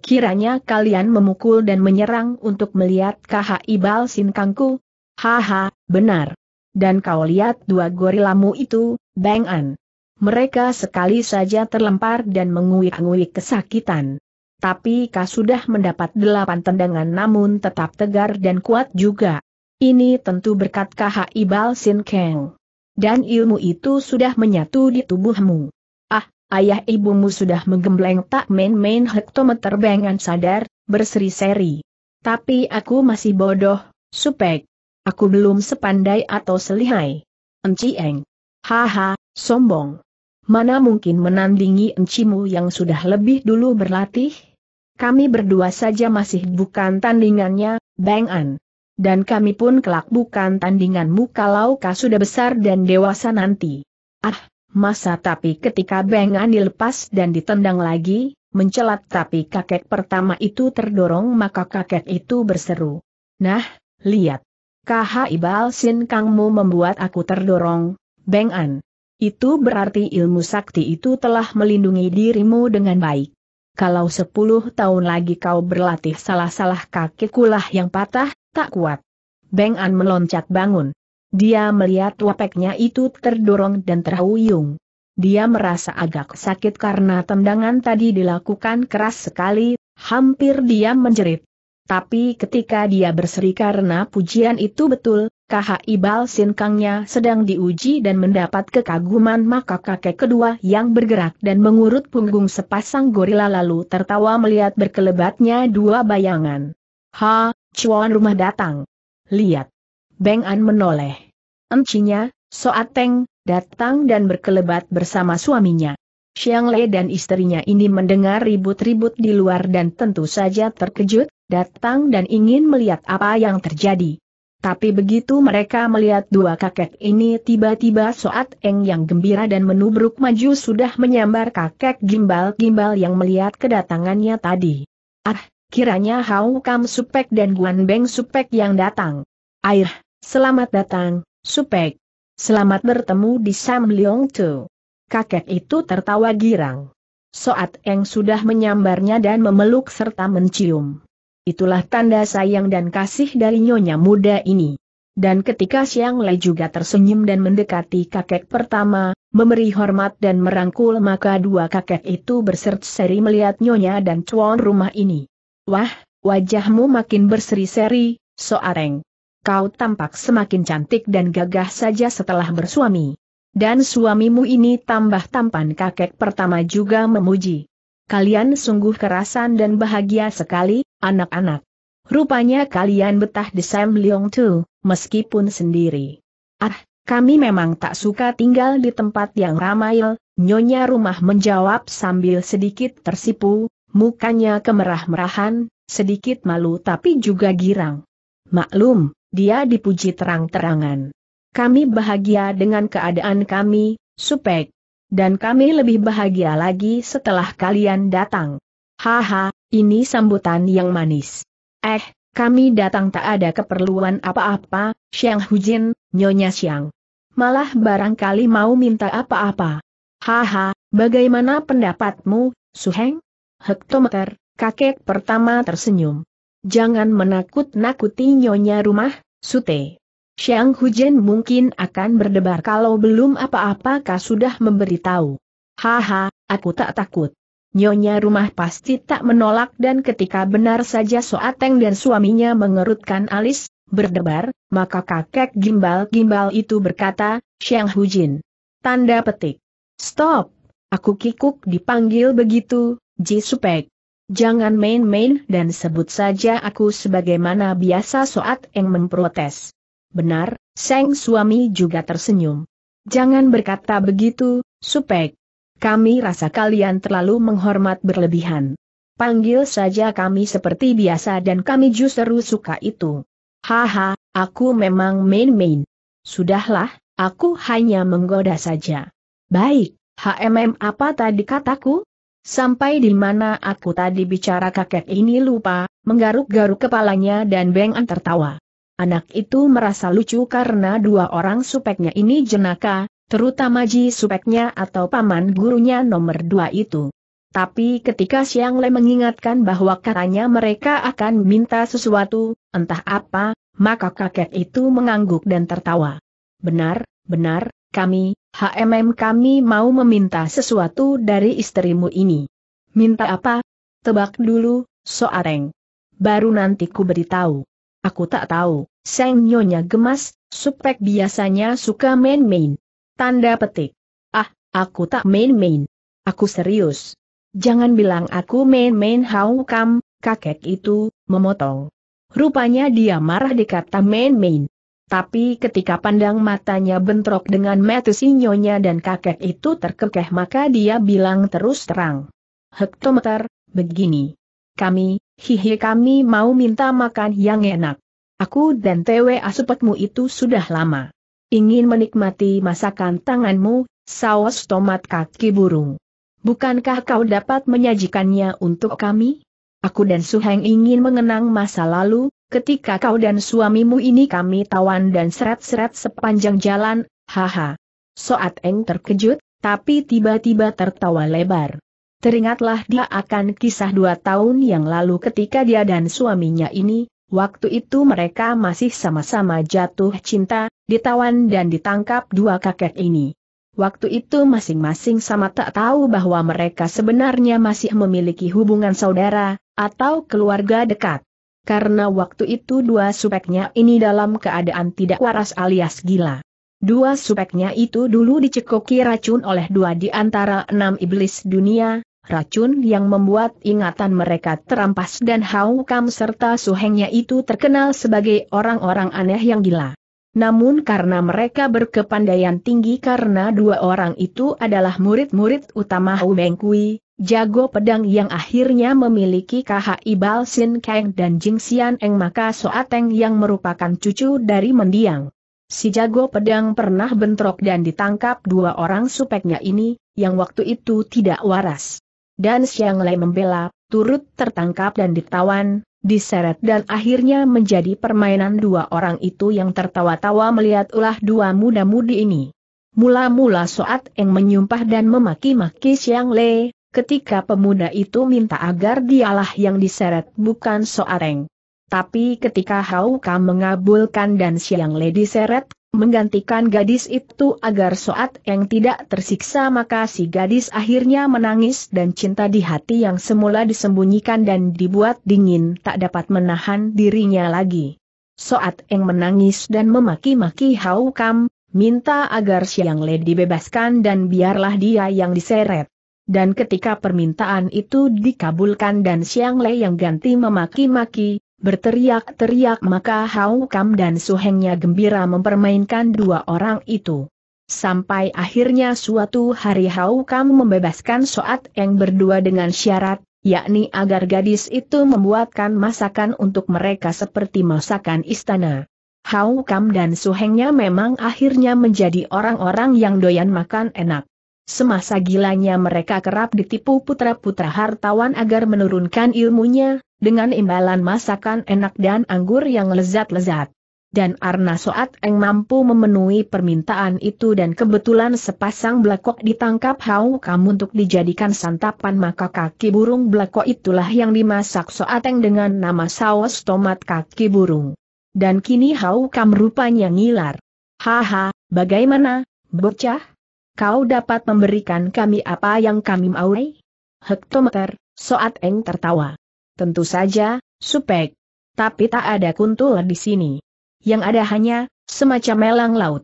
Kiranya kalian memukul dan menyerang untuk melihat KHI Sin Kangku? Haha, benar. Dan kau lihat dua gorilamu itu, Bang An. Mereka sekali saja terlempar dan menguik-nguik kesakitan. Tapi kau sudah mendapat delapan tendangan namun tetap tegar dan kuat juga. Ini tentu berkat KHI Sin Kang. Dan ilmu itu sudah menyatu di tubuhmu ayah ibumu sudah menggembleng tak main-main hektometer bengan sadar, berseri-seri. Tapi aku masih bodoh, supek. Aku belum sepandai atau selihai. eng. Haha, sombong. Mana mungkin menandingi encimu yang sudah lebih dulu berlatih? Kami berdua saja masih bukan tandingannya, Bang Dan kami pun kelak bukan tandinganmu kalau kau sudah besar dan dewasa nanti. Ah, Masa tapi ketika bengan dilepas dan ditendang lagi, mencelat tapi kakek pertama itu terdorong maka kakek itu berseru. Nah, lihat. KH Ibal Sin Kangmu membuat aku terdorong, An. Itu berarti ilmu sakti itu telah melindungi dirimu dengan baik. Kalau sepuluh tahun lagi kau berlatih salah-salah kaki kulah yang patah, tak kuat. Beng An meloncat bangun. Dia melihat wapeknya itu terdorong dan terhuyung. Dia merasa agak sakit karena tendangan tadi dilakukan keras sekali, hampir dia menjerit. Tapi ketika dia berseri karena pujian itu betul, KHI ibal Sinkangnya sedang diuji dan mendapat kekaguman maka kakek kedua yang bergerak dan mengurut punggung sepasang gorila lalu tertawa melihat berkelebatnya dua bayangan. Ha, cuan rumah datang. Lihat. Beng An menoleh. Encinya, Soat Teng, datang dan berkelebat bersama suaminya. Xiang Lei dan istrinya ini mendengar ribut-ribut di luar dan tentu saja terkejut, datang dan ingin melihat apa yang terjadi. Tapi begitu mereka melihat dua kakek ini tiba-tiba Soat Eng yang gembira dan menubruk maju sudah menyambar kakek gimbal-gimbal yang melihat kedatangannya tadi. Ah, kiranya Hau Kam Supek dan Guan Beng Supek yang datang. Air, Selamat datang, Supek. Selamat bertemu di Sam Leong Chu. Kakek itu tertawa girang. Soat Eng sudah menyambarnya dan memeluk serta mencium. Itulah tanda sayang dan kasih dari nyonya muda ini. Dan ketika Siang Lei juga tersenyum dan mendekati kakek pertama, memberi hormat dan merangkul maka dua kakek itu berseri-seri melihat nyonya dan cuan rumah ini. Wah, wajahmu makin berseri-seri, Soareng kau tampak semakin cantik dan gagah saja setelah bersuami. Dan suamimu ini tambah tampan kakek pertama juga memuji. Kalian sungguh kerasan dan bahagia sekali, anak-anak. Rupanya kalian betah di Sam Leong Tu, meskipun sendiri. Ah, kami memang tak suka tinggal di tempat yang ramai, nyonya rumah menjawab sambil sedikit tersipu, mukanya kemerah-merahan, sedikit malu tapi juga girang. Maklum, dia dipuji terang-terangan. Kami bahagia dengan keadaan kami, Supek. Dan kami lebih bahagia lagi setelah kalian datang. Haha, ini sambutan yang manis. Eh, kami datang tak ada keperluan apa-apa, Xiang Hujin, Nyonya Xiang. Malah barangkali mau minta apa-apa. Haha, bagaimana pendapatmu, Suheng? Hektometer, kakek pertama tersenyum. Jangan menakut-nakuti nyonya rumah, Sute. Xiang Hujen mungkin akan berdebar kalau belum apa-apakah sudah memberitahu. Haha, aku tak takut. Nyonya rumah pasti tak menolak dan ketika benar saja Soateng dan suaminya mengerutkan alis, berdebar, maka kakek gimbal-gimbal itu berkata, Xiang Hujin. Tanda petik. Stop, aku kikuk dipanggil begitu, Ji Supek. Jangan main-main dan sebut saja aku sebagaimana biasa Soat Eng memprotes. Benar, Seng suami juga tersenyum. Jangan berkata begitu, Supek. Kami rasa kalian terlalu menghormat berlebihan. Panggil saja kami seperti biasa dan kami justru suka itu. Haha, aku memang main-main. Sudahlah, aku hanya menggoda saja. Baik, HMM apa tadi kataku? Sampai di mana aku tadi bicara kakek ini lupa, menggaruk-garuk kepalanya dan Bengan tertawa. Anak itu merasa lucu karena dua orang supeknya ini jenaka, terutama Ji supeknya atau paman gurunya nomor dua itu. Tapi ketika Siang Le mengingatkan bahwa katanya mereka akan minta sesuatu, entah apa, maka kakek itu mengangguk dan tertawa. Benar, benar, kami, HMM kami mau meminta sesuatu dari istrimu ini. Minta apa? Tebak dulu, Soareng. Baru nanti ku beritahu. Aku tak tahu, Seng Nyonya gemas, supek biasanya suka main-main. Tanda petik. Ah, aku tak main-main. Aku serius. Jangan bilang aku main-main hau kam, kakek itu, memotong. Rupanya dia marah dikata main-main. Tapi ketika pandang matanya bentrok dengan sinyonya dan kakek itu terkekeh maka dia bilang terus terang. Hektometer, begini. Kami, hihi kami mau minta makan yang enak. Aku dan TW asupetmu itu sudah lama. Ingin menikmati masakan tanganmu, saus tomat kaki burung. Bukankah kau dapat menyajikannya untuk kami? Aku dan Suheng ingin mengenang masa lalu, ketika kau dan suamimu ini kami tawan dan seret-seret sepanjang jalan, haha. Soat Eng terkejut, tapi tiba-tiba tertawa lebar. Teringatlah dia akan kisah dua tahun yang lalu ketika dia dan suaminya ini, waktu itu mereka masih sama-sama jatuh cinta, ditawan dan ditangkap dua kakek ini. Waktu itu masing-masing sama tak tahu bahwa mereka sebenarnya masih memiliki hubungan saudara, atau keluarga dekat karena waktu itu dua supeknya ini dalam keadaan tidak waras alias gila. Dua supeknya itu dulu dicekoki racun oleh dua di antara enam iblis dunia, racun yang membuat ingatan mereka terampas dan Hau Kam serta suhengnya itu terkenal sebagai orang-orang aneh yang gila. Namun karena mereka berkepandaian tinggi karena dua orang itu adalah murid-murid utama Hau Bengkui, jago pedang yang akhirnya memiliki KHI Balsin Kang dan Jing Eng maka Soateng yang merupakan cucu dari mendiang. Si jago pedang pernah bentrok dan ditangkap dua orang supeknya ini, yang waktu itu tidak waras. Dan Siang Lei membela, turut tertangkap dan ditawan, diseret dan akhirnya menjadi permainan dua orang itu yang tertawa-tawa melihat ulah dua muda-mudi ini. Mula-mula Soat Eng menyumpah dan memaki-maki Siang Le, ketika pemuda itu minta agar dialah yang diseret bukan Soareng. Tapi ketika Hau mengabulkan dan Siang Lady seret, menggantikan gadis itu agar Soat yang tidak tersiksa maka si gadis akhirnya menangis dan cinta di hati yang semula disembunyikan dan dibuat dingin tak dapat menahan dirinya lagi. Soat yang menangis dan memaki-maki Hau Kam, minta agar Siang Lady bebaskan dan biarlah dia yang diseret. Dan ketika permintaan itu dikabulkan dan Siang Lei yang ganti memaki-maki, berteriak-teriak maka Hau Kam dan Suhengnya gembira mempermainkan dua orang itu. Sampai akhirnya suatu hari Hau Kam membebaskan Soat Eng berdua dengan syarat, yakni agar gadis itu membuatkan masakan untuk mereka seperti masakan istana. Hau Kam dan Suhengnya memang akhirnya menjadi orang-orang yang doyan makan enak. Semasa gilanya mereka kerap ditipu putra-putra hartawan agar menurunkan ilmunya, dengan imbalan masakan enak dan anggur yang lezat-lezat. Dan Arna Soat Eng mampu memenuhi permintaan itu dan kebetulan sepasang belakok ditangkap Hau Kamu untuk dijadikan santapan maka kaki burung belakok itulah yang dimasak Soat Eng dengan nama saus tomat kaki burung. Dan kini Hau Kam rupanya ngilar. Haha, bagaimana, bocah? kau dapat memberikan kami apa yang kami mau? Hektometer, Soat Eng tertawa. Tentu saja, Supek. Tapi tak ada kuntul di sini. Yang ada hanya, semacam elang laut.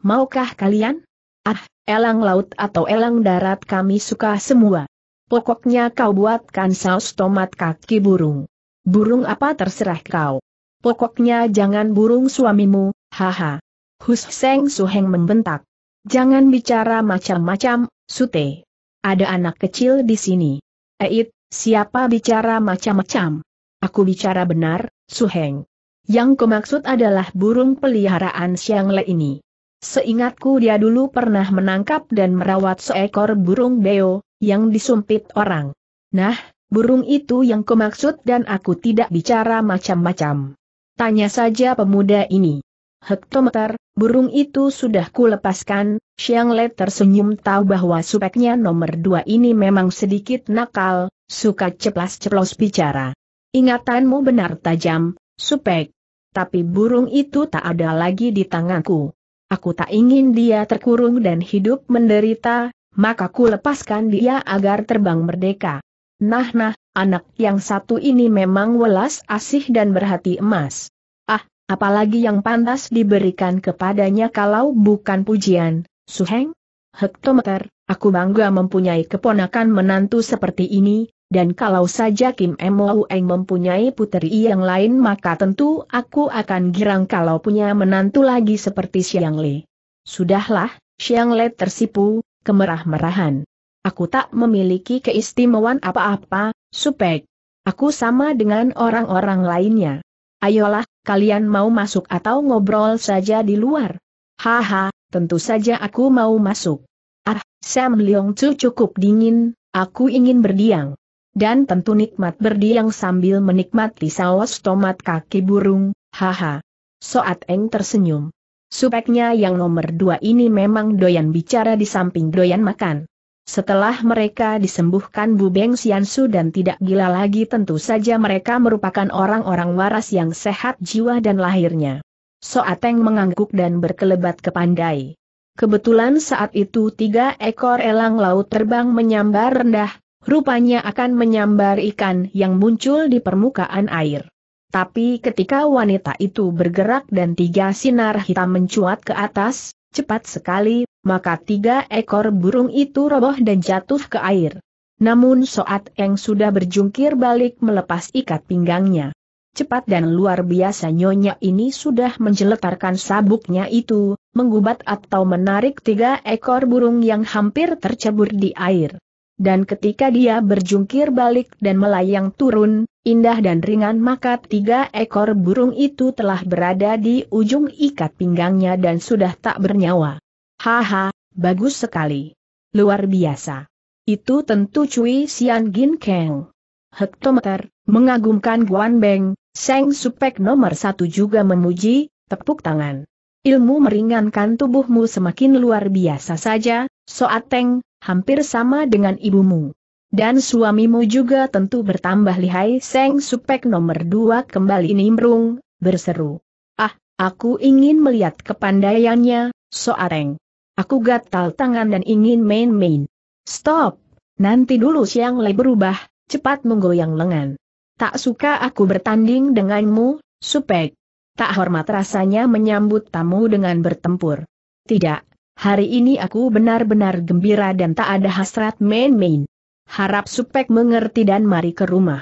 Maukah kalian? Ah, elang laut atau elang darat kami suka semua. Pokoknya kau buatkan saus tomat kaki burung. Burung apa terserah kau. Pokoknya jangan burung suamimu, haha. Hus Seng Suheng membentak. Jangan bicara macam-macam, Sute. Ada anak kecil di sini. Eit, siapa bicara macam-macam? Aku bicara benar, Suheng. Yang kumaksud adalah burung peliharaan Siang Le ini. Seingatku dia dulu pernah menangkap dan merawat seekor burung beo, yang disumpit orang. Nah, burung itu yang kumaksud dan aku tidak bicara macam-macam. Tanya saja pemuda ini. Hektometer, burung itu sudah kulepaskan, Xiang Le tersenyum tahu bahwa supeknya nomor dua ini memang sedikit nakal, suka ceplas-ceplos bicara. Ingatanmu benar tajam, supek. Tapi burung itu tak ada lagi di tanganku. Aku tak ingin dia terkurung dan hidup menderita, maka ku lepaskan dia agar terbang merdeka. Nah nah, anak yang satu ini memang welas asih dan berhati emas. Ah, Apalagi yang pantas diberikan kepadanya kalau bukan pujian, Suheng? Hektometer, aku bangga mempunyai keponakan menantu seperti ini, dan kalau saja Kim Eng mempunyai puteri yang lain maka tentu aku akan girang kalau punya menantu lagi seperti Xiang Le. Sudahlah, Xiang Le tersipu, kemerah-merahan. Aku tak memiliki keistimewaan apa-apa, supek. Aku sama dengan orang-orang lainnya. Ayolah, kalian mau masuk atau ngobrol saja di luar? Haha, tentu saja aku mau masuk. Ah, Sam Leong Chu cukup dingin, aku ingin berdiang. Dan tentu nikmat berdiang sambil menikmati saus tomat kaki burung, haha. Soat Eng tersenyum. Supeknya yang nomor dua ini memang doyan bicara di samping doyan makan. Setelah mereka disembuhkan Bu Beng Siansu dan tidak gila lagi tentu saja mereka merupakan orang-orang waras yang sehat jiwa dan lahirnya. Soateng mengangguk dan berkelebat ke pandai. Kebetulan saat itu tiga ekor elang laut terbang menyambar rendah, rupanya akan menyambar ikan yang muncul di permukaan air. Tapi ketika wanita itu bergerak dan tiga sinar hitam mencuat ke atas, cepat sekali, maka tiga ekor burung itu roboh dan jatuh ke air. Namun Soat Eng sudah berjungkir balik melepas ikat pinggangnya. Cepat dan luar biasa nyonya ini sudah menjeletarkan sabuknya itu, menggubat atau menarik tiga ekor burung yang hampir tercebur di air. Dan ketika dia berjungkir balik dan melayang turun, indah dan ringan maka tiga ekor burung itu telah berada di ujung ikat pinggangnya dan sudah tak bernyawa. Haha, bagus sekali. Luar biasa. Itu tentu Cui Sian Gin Keng. Hektometer, mengagumkan Guan Beng, Seng Supek nomor satu juga memuji, tepuk tangan. Ilmu meringankan tubuhmu semakin luar biasa saja, Soateng, hampir sama dengan ibumu. Dan suamimu juga tentu bertambah lihai Seng Supek nomor dua kembali nimbrung, berseru. Ah, aku ingin melihat kepandaiannya, Soareng. Aku gatal tangan dan ingin main-main. Stop, nanti dulu siang lay berubah, cepat menggoyang lengan. Tak suka aku bertanding denganmu, Supek. Tak hormat rasanya menyambut tamu dengan bertempur. Tidak, hari ini aku benar-benar gembira dan tak ada hasrat main-main. Harap Supek mengerti dan mari ke rumah.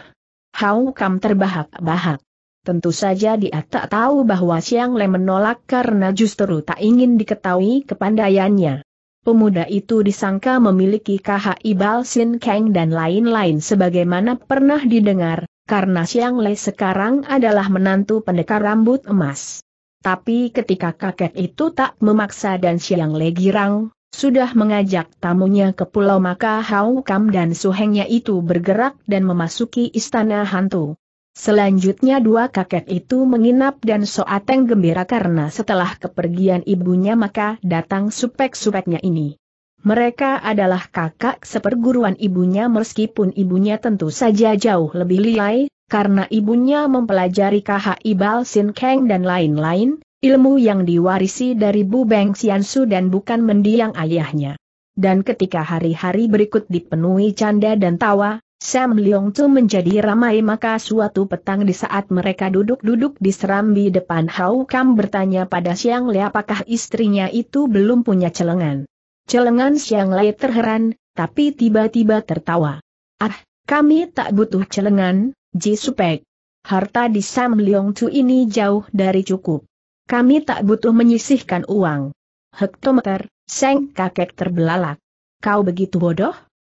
Hau Kam terbahak-bahak. Tentu saja dia tak tahu bahwa Siang Le menolak karena justru tak ingin diketahui kepandaiannya. Pemuda itu disangka memiliki ibal Sin Kang dan lain-lain sebagaimana pernah didengar, karena Siang Le sekarang adalah menantu pendekar rambut emas. Tapi ketika kakek itu tak memaksa dan Siang Le girang, sudah mengajak tamunya ke pulau maka Hau Kam dan Suhengnya itu bergerak dan memasuki istana hantu. Selanjutnya dua kakek itu menginap dan Soateng gembira karena setelah kepergian ibunya maka datang supek-supeknya ini. Mereka adalah kakak seperguruan ibunya meskipun ibunya tentu saja jauh lebih lilai, karena ibunya mempelajari Ibal Sin Keng dan lain-lain, Ilmu yang diwarisi dari Bu Beng Xiansu dan bukan mendiang ayahnya. Dan ketika hari-hari berikut dipenuhi canda dan tawa, Sam Leong Tu menjadi ramai maka suatu petang di saat mereka duduk-duduk di serambi depan Hau Kam bertanya pada Siang Le apakah istrinya itu belum punya celengan. Celengan Siang Le terheran, tapi tiba-tiba tertawa. Ah, kami tak butuh celengan, Ji Supek. Harta di Sam Leong Tu ini jauh dari cukup. Kami tak butuh menyisihkan uang. Hektometer, Seng kakek terbelalak. Kau begitu bodoh?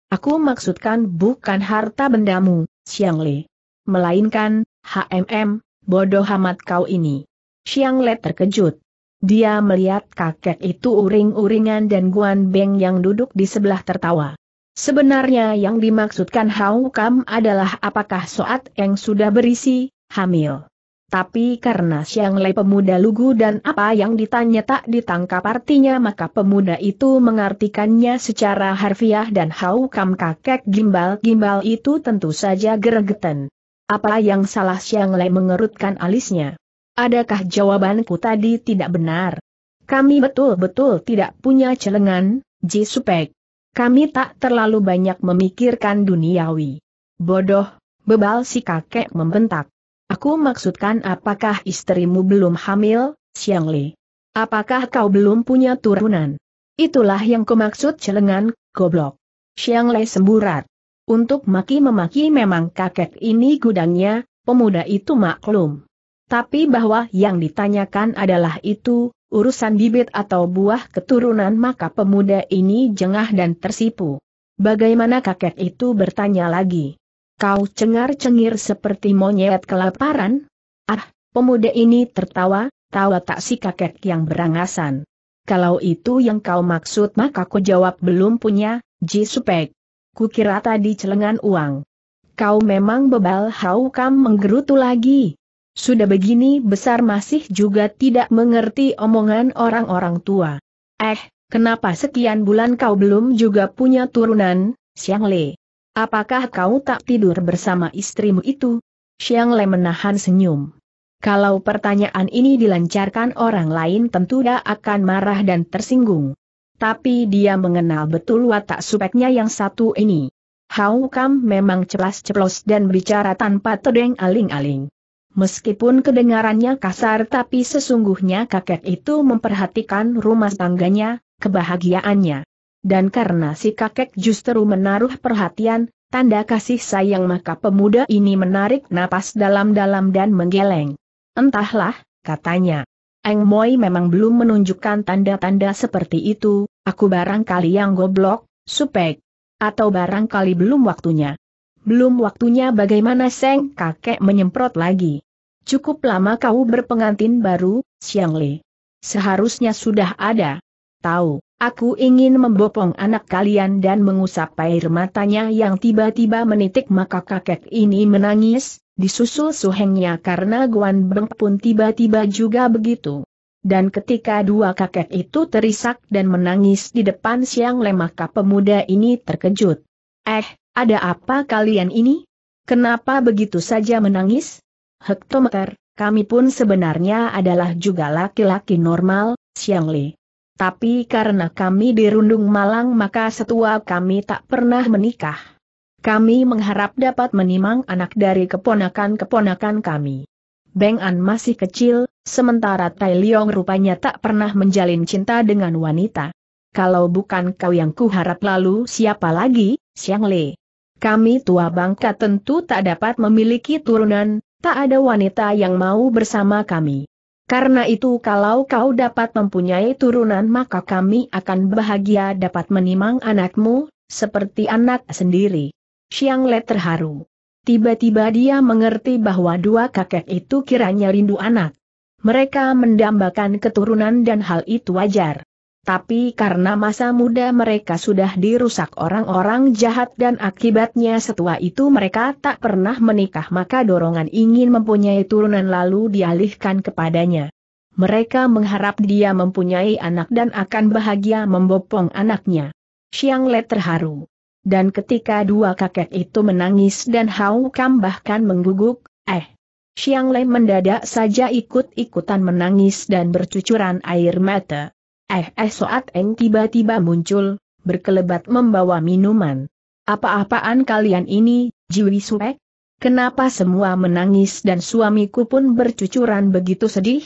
Aku maksudkan bukan harta bendamu, Xiang Le. Melainkan, HMM, bodoh amat kau ini. Xiang Le terkejut. Dia melihat kakek itu uring-uringan dan Guan Beng yang duduk di sebelah tertawa. Sebenarnya yang dimaksudkan Hau Kam adalah apakah soat yang sudah berisi, hamil. Tapi karena Siang Lei pemuda lugu dan apa yang ditanya tak ditangkap artinya maka pemuda itu mengartikannya secara harfiah dan hau kam kakek gimbal-gimbal itu tentu saja geregeten. Apa yang salah Siang Lei mengerutkan alisnya? Adakah jawabanku tadi tidak benar? Kami betul-betul tidak punya celengan, Jisupek. Kami tak terlalu banyak memikirkan duniawi. Bodoh, bebal si kakek membentak. Aku maksudkan apakah istrimu belum hamil, Siang Li? Apakah kau belum punya turunan? Itulah yang kumaksud celengan, goblok. Siang Li semburat. Untuk maki-memaki memang kakek ini gudangnya, pemuda itu maklum. Tapi bahwa yang ditanyakan adalah itu, urusan bibit atau buah keturunan maka pemuda ini jengah dan tersipu. Bagaimana kakek itu bertanya lagi? Kau cengar-cengir seperti monyet kelaparan? Ah, pemuda ini tertawa, tawa tak si kakek yang berangasan. Kalau itu yang kau maksud maka ku jawab belum punya, Ji Supek. Kukira tadi celengan uang. Kau memang bebal hau kam menggerutu lagi. Sudah begini besar masih juga tidak mengerti omongan orang-orang tua. Eh, kenapa sekian bulan kau belum juga punya turunan, Siang Le? Apakah kau tak tidur bersama istrimu itu? Xiang Le menahan senyum. Kalau pertanyaan ini dilancarkan orang lain tentu dia akan marah dan tersinggung. Tapi dia mengenal betul watak supeknya yang satu ini. Hao Kam memang ceplas-ceplos dan bicara tanpa tedeng aling-aling. Meskipun kedengarannya kasar tapi sesungguhnya kakek itu memperhatikan rumah tangganya, kebahagiaannya. Dan karena si kakek justru menaruh perhatian, tanda kasih sayang maka pemuda ini menarik napas dalam-dalam dan menggeleng. Entahlah, katanya. Eng Moi memang belum menunjukkan tanda-tanda seperti itu, aku barangkali yang goblok, supek. Atau barangkali belum waktunya. Belum waktunya bagaimana Seng kakek menyemprot lagi. Cukup lama kau berpengantin baru, Xiang Li. Seharusnya sudah ada. Tahu, aku ingin membopong anak kalian dan mengusap air matanya yang tiba-tiba menitik maka kakek ini menangis, disusul suhengnya karena Guan Beng pun tiba-tiba juga begitu. Dan ketika dua kakek itu terisak dan menangis di depan siang lemaka pemuda ini terkejut. Eh, ada apa kalian ini? Kenapa begitu saja menangis? Hektometer, kami pun sebenarnya adalah juga laki-laki normal, Siang Le tapi karena kami dirundung malang maka setua kami tak pernah menikah. Kami mengharap dapat menimang anak dari keponakan-keponakan kami. Beng An masih kecil, sementara Tai Leong rupanya tak pernah menjalin cinta dengan wanita. Kalau bukan kau yang kuharap lalu siapa lagi, Xiang Le? Kami tua bangka tentu tak dapat memiliki turunan, tak ada wanita yang mau bersama kami. Karena itu kalau kau dapat mempunyai turunan maka kami akan bahagia dapat menimang anakmu, seperti anak sendiri. Xiang Le terharu. Tiba-tiba dia mengerti bahwa dua kakek itu kiranya rindu anak. Mereka mendambakan keturunan dan hal itu wajar tapi karena masa muda mereka sudah dirusak orang-orang jahat dan akibatnya setua itu mereka tak pernah menikah maka dorongan ingin mempunyai turunan lalu dialihkan kepadanya. Mereka mengharap dia mempunyai anak dan akan bahagia membopong anaknya. Xiang Le terharu. Dan ketika dua kakek itu menangis dan Hau Kam bahkan mengguguk, eh. Xiang Le mendadak saja ikut-ikutan menangis dan bercucuran air mata. Eh eh Soat Eng tiba-tiba muncul, berkelebat membawa minuman. Apa-apaan kalian ini, Jiwi Suek? Kenapa semua menangis dan suamiku pun bercucuran begitu sedih?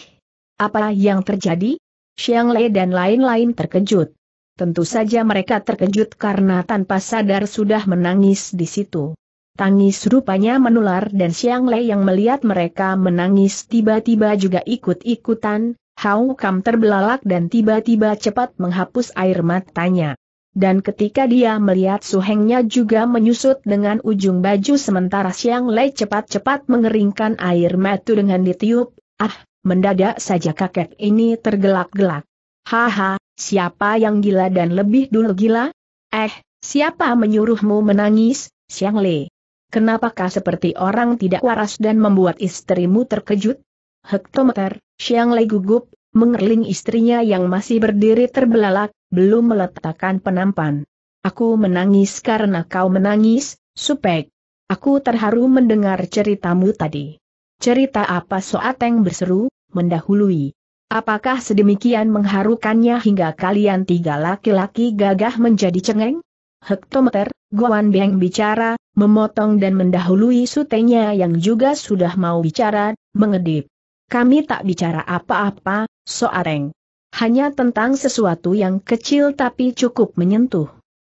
Apa yang terjadi? Xiang Lei dan lain-lain terkejut. Tentu saja mereka terkejut karena tanpa sadar sudah menangis di situ. Tangis rupanya menular dan Xiang Lei yang melihat mereka menangis tiba-tiba juga ikut-ikutan, Hau Kam terbelalak dan tiba-tiba cepat menghapus air matanya. Dan ketika dia melihat suhengnya juga menyusut dengan ujung baju sementara Siang Lei cepat-cepat mengeringkan air mata dengan ditiup, ah, mendadak saja kakek ini tergelak-gelak. Haha, siapa yang gila dan lebih dulu gila? Eh, siapa menyuruhmu menangis, Siang Lei? Kenapakah seperti orang tidak waras dan membuat istrimu terkejut? Hektometer, Xiang Lei gugup, mengerling istrinya yang masih berdiri terbelalak, belum meletakkan penampan. Aku menangis karena kau menangis, Supek. Aku terharu mendengar ceritamu tadi. Cerita apa Soateng berseru, mendahului. Apakah sedemikian mengharukannya hingga kalian tiga laki-laki gagah menjadi cengeng? Hektometer, Guan Beng bicara, memotong dan mendahului sutenya yang juga sudah mau bicara, mengedip kami tak bicara apa-apa, soareng. Hanya tentang sesuatu yang kecil tapi cukup menyentuh.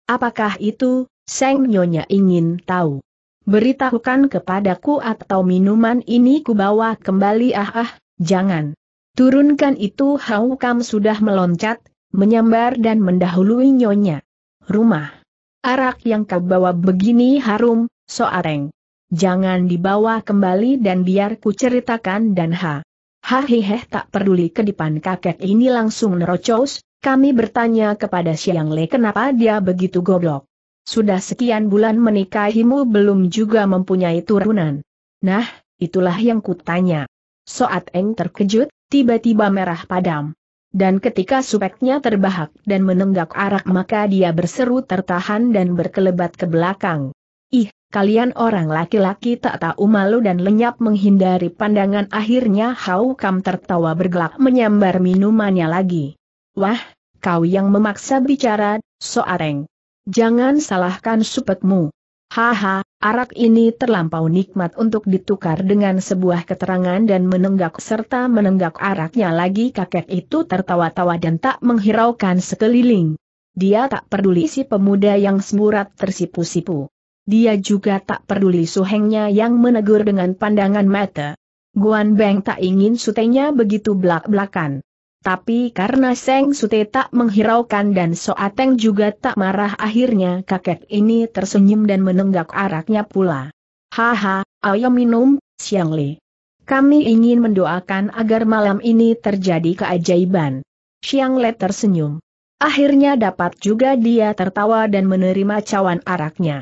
Apakah itu, Seng Nyonya ingin tahu. Beritahukan kepadaku atau minuman ini kubawa kembali ah ah, jangan. Turunkan itu Hau Kam sudah meloncat, menyambar dan mendahului Nyonya. Rumah. Arak yang kau bawa begini harum, soareng. Jangan dibawa kembali dan biar ku ceritakan dan ha. Hahiheh tak peduli kedipan kakek ini langsung nerocos, kami bertanya kepada Siang Le kenapa dia begitu goblok. Sudah sekian bulan menikahimu belum juga mempunyai turunan. Nah, itulah yang kutanya. Soat Eng terkejut, tiba-tiba merah padam. Dan ketika supeknya terbahak dan menenggak arak maka dia berseru tertahan dan berkelebat ke belakang. Ih, Kalian orang laki-laki tak tahu malu dan lenyap menghindari pandangan akhirnya Hau Kam tertawa bergelak menyambar minumannya lagi. Wah, kau yang memaksa bicara, Soareng. Jangan salahkan supetmu. Haha, arak ini terlampau nikmat untuk ditukar dengan sebuah keterangan dan menenggak serta menenggak araknya lagi kakek itu tertawa-tawa dan tak menghiraukan sekeliling. Dia tak peduli si pemuda yang semburat tersipu-sipu. Dia juga tak peduli suhengnya yang menegur dengan pandangan mata. Guan Beng tak ingin sutenya begitu belak-belakan. Tapi karena Seng Sute tak menghiraukan dan Soateng juga tak marah akhirnya kakek ini tersenyum dan menenggak araknya pula. Haha, ayo minum, Siang Li. Kami ingin mendoakan agar malam ini terjadi keajaiban. Siang Li tersenyum. Akhirnya dapat juga dia tertawa dan menerima cawan araknya.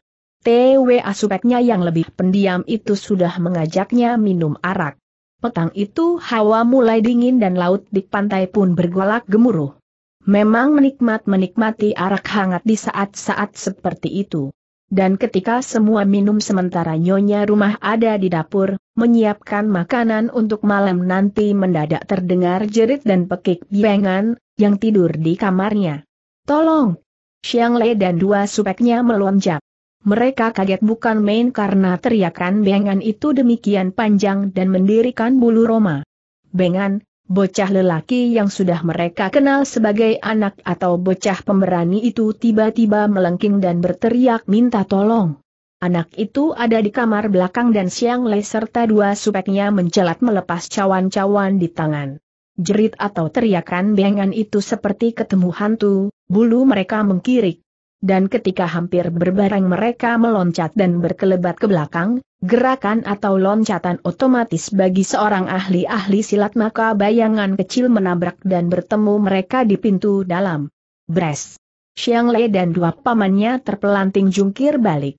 TWA subeknya yang lebih pendiam itu sudah mengajaknya minum arak. Petang itu hawa mulai dingin dan laut di pantai pun bergolak gemuruh. Memang menikmat-menikmati arak hangat di saat-saat seperti itu. Dan ketika semua minum sementara nyonya rumah ada di dapur, menyiapkan makanan untuk malam nanti mendadak terdengar jerit dan pekik bengan yang tidur di kamarnya. Tolong! Xiang Lei dan dua supeknya melonjak. Mereka kaget bukan main karena teriakan bengan itu demikian panjang dan mendirikan bulu roma. Bengan, bocah lelaki yang sudah mereka kenal sebagai anak atau bocah pemberani itu tiba-tiba melengking dan berteriak minta tolong. Anak itu ada di kamar belakang dan siang le serta dua supeknya mencelat melepas cawan-cawan di tangan. Jerit atau teriakan bengan itu seperti ketemu hantu, bulu mereka mengkirik dan ketika hampir berbareng mereka meloncat dan berkelebat ke belakang, gerakan atau loncatan otomatis bagi seorang ahli-ahli silat maka bayangan kecil menabrak dan bertemu mereka di pintu dalam. Bres. Xiang Lei dan dua pamannya terpelanting jungkir balik.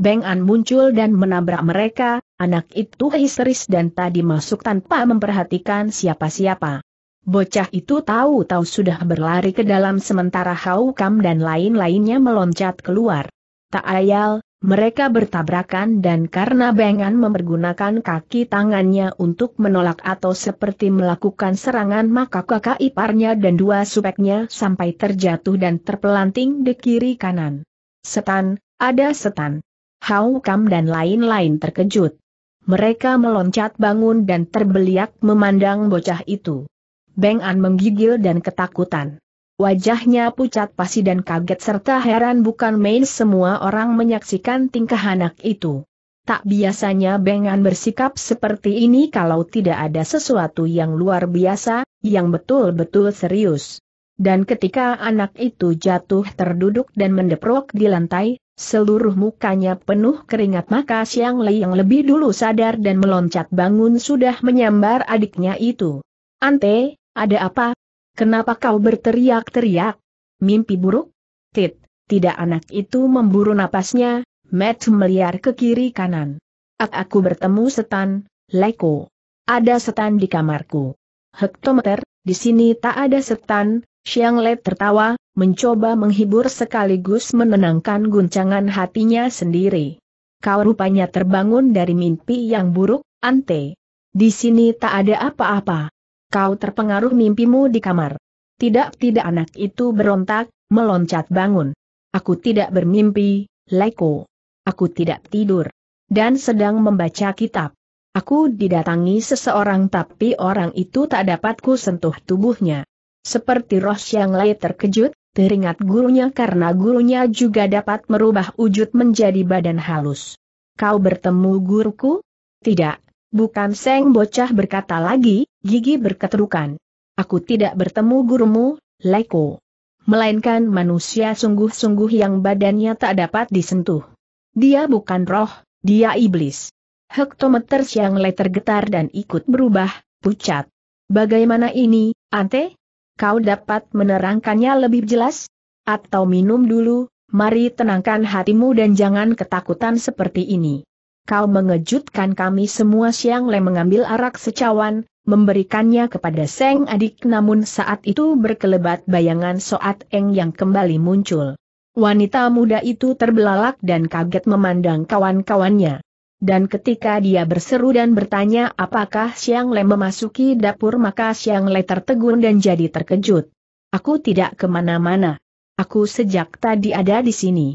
Beng An muncul dan menabrak mereka, anak itu histeris dan tadi masuk tanpa memperhatikan siapa-siapa. Bocah itu tahu-tahu sudah berlari ke dalam sementara Hau Kam dan lain-lainnya meloncat keluar. Tak ayal, mereka bertabrakan dan karena Bengan mempergunakan kaki tangannya untuk menolak atau seperti melakukan serangan maka kakak iparnya dan dua supeknya sampai terjatuh dan terpelanting di kiri kanan. Setan, ada setan. Hau Kam dan lain-lain terkejut. Mereka meloncat bangun dan terbeliak memandang bocah itu. Beng An menggigil dan ketakutan. Wajahnya pucat pasi dan kaget serta heran bukan main semua orang menyaksikan tingkah anak itu. Tak biasanya Beng An bersikap seperti ini kalau tidak ada sesuatu yang luar biasa, yang betul-betul serius. Dan ketika anak itu jatuh terduduk dan mendeprok di lantai, seluruh mukanya penuh keringat maka Siang Lei yang lebih dulu sadar dan meloncat bangun sudah menyambar adiknya itu. Ante, ada apa? Kenapa kau berteriak-teriak? Mimpi buruk? Tit, tidak anak itu memburu napasnya, Matt meliar ke kiri kanan. Ak aku bertemu setan, Leko. Ada setan di kamarku. Hektometer, di sini tak ada setan, Siang Le tertawa, mencoba menghibur sekaligus menenangkan guncangan hatinya sendiri. Kau rupanya terbangun dari mimpi yang buruk, Ante. Di sini tak ada apa-apa kau terpengaruh mimpimu di kamar. Tidak-tidak anak itu berontak, meloncat bangun. Aku tidak bermimpi, Leko. Aku tidak tidur. Dan sedang membaca kitab. Aku didatangi seseorang tapi orang itu tak dapatku sentuh tubuhnya. Seperti roh yang lain terkejut, teringat gurunya karena gurunya juga dapat merubah wujud menjadi badan halus. Kau bertemu guruku? Tidak, Bukan Seng Bocah berkata lagi, gigi berketerukan. Aku tidak bertemu gurumu, Leko. Melainkan manusia sungguh-sungguh yang badannya tak dapat disentuh. Dia bukan roh, dia iblis. Hektometer Siang Le tergetar dan ikut berubah, pucat. Bagaimana ini, Ante? Kau dapat menerangkannya lebih jelas? Atau minum dulu, mari tenangkan hatimu dan jangan ketakutan seperti ini kau mengejutkan kami semua siang le mengambil arak secawan, memberikannya kepada Seng adik namun saat itu berkelebat bayangan Soat Eng yang kembali muncul. Wanita muda itu terbelalak dan kaget memandang kawan-kawannya. Dan ketika dia berseru dan bertanya apakah Siang Le memasuki dapur maka Siang Le tertegun dan jadi terkejut. Aku tidak kemana-mana. Aku sejak tadi ada di sini.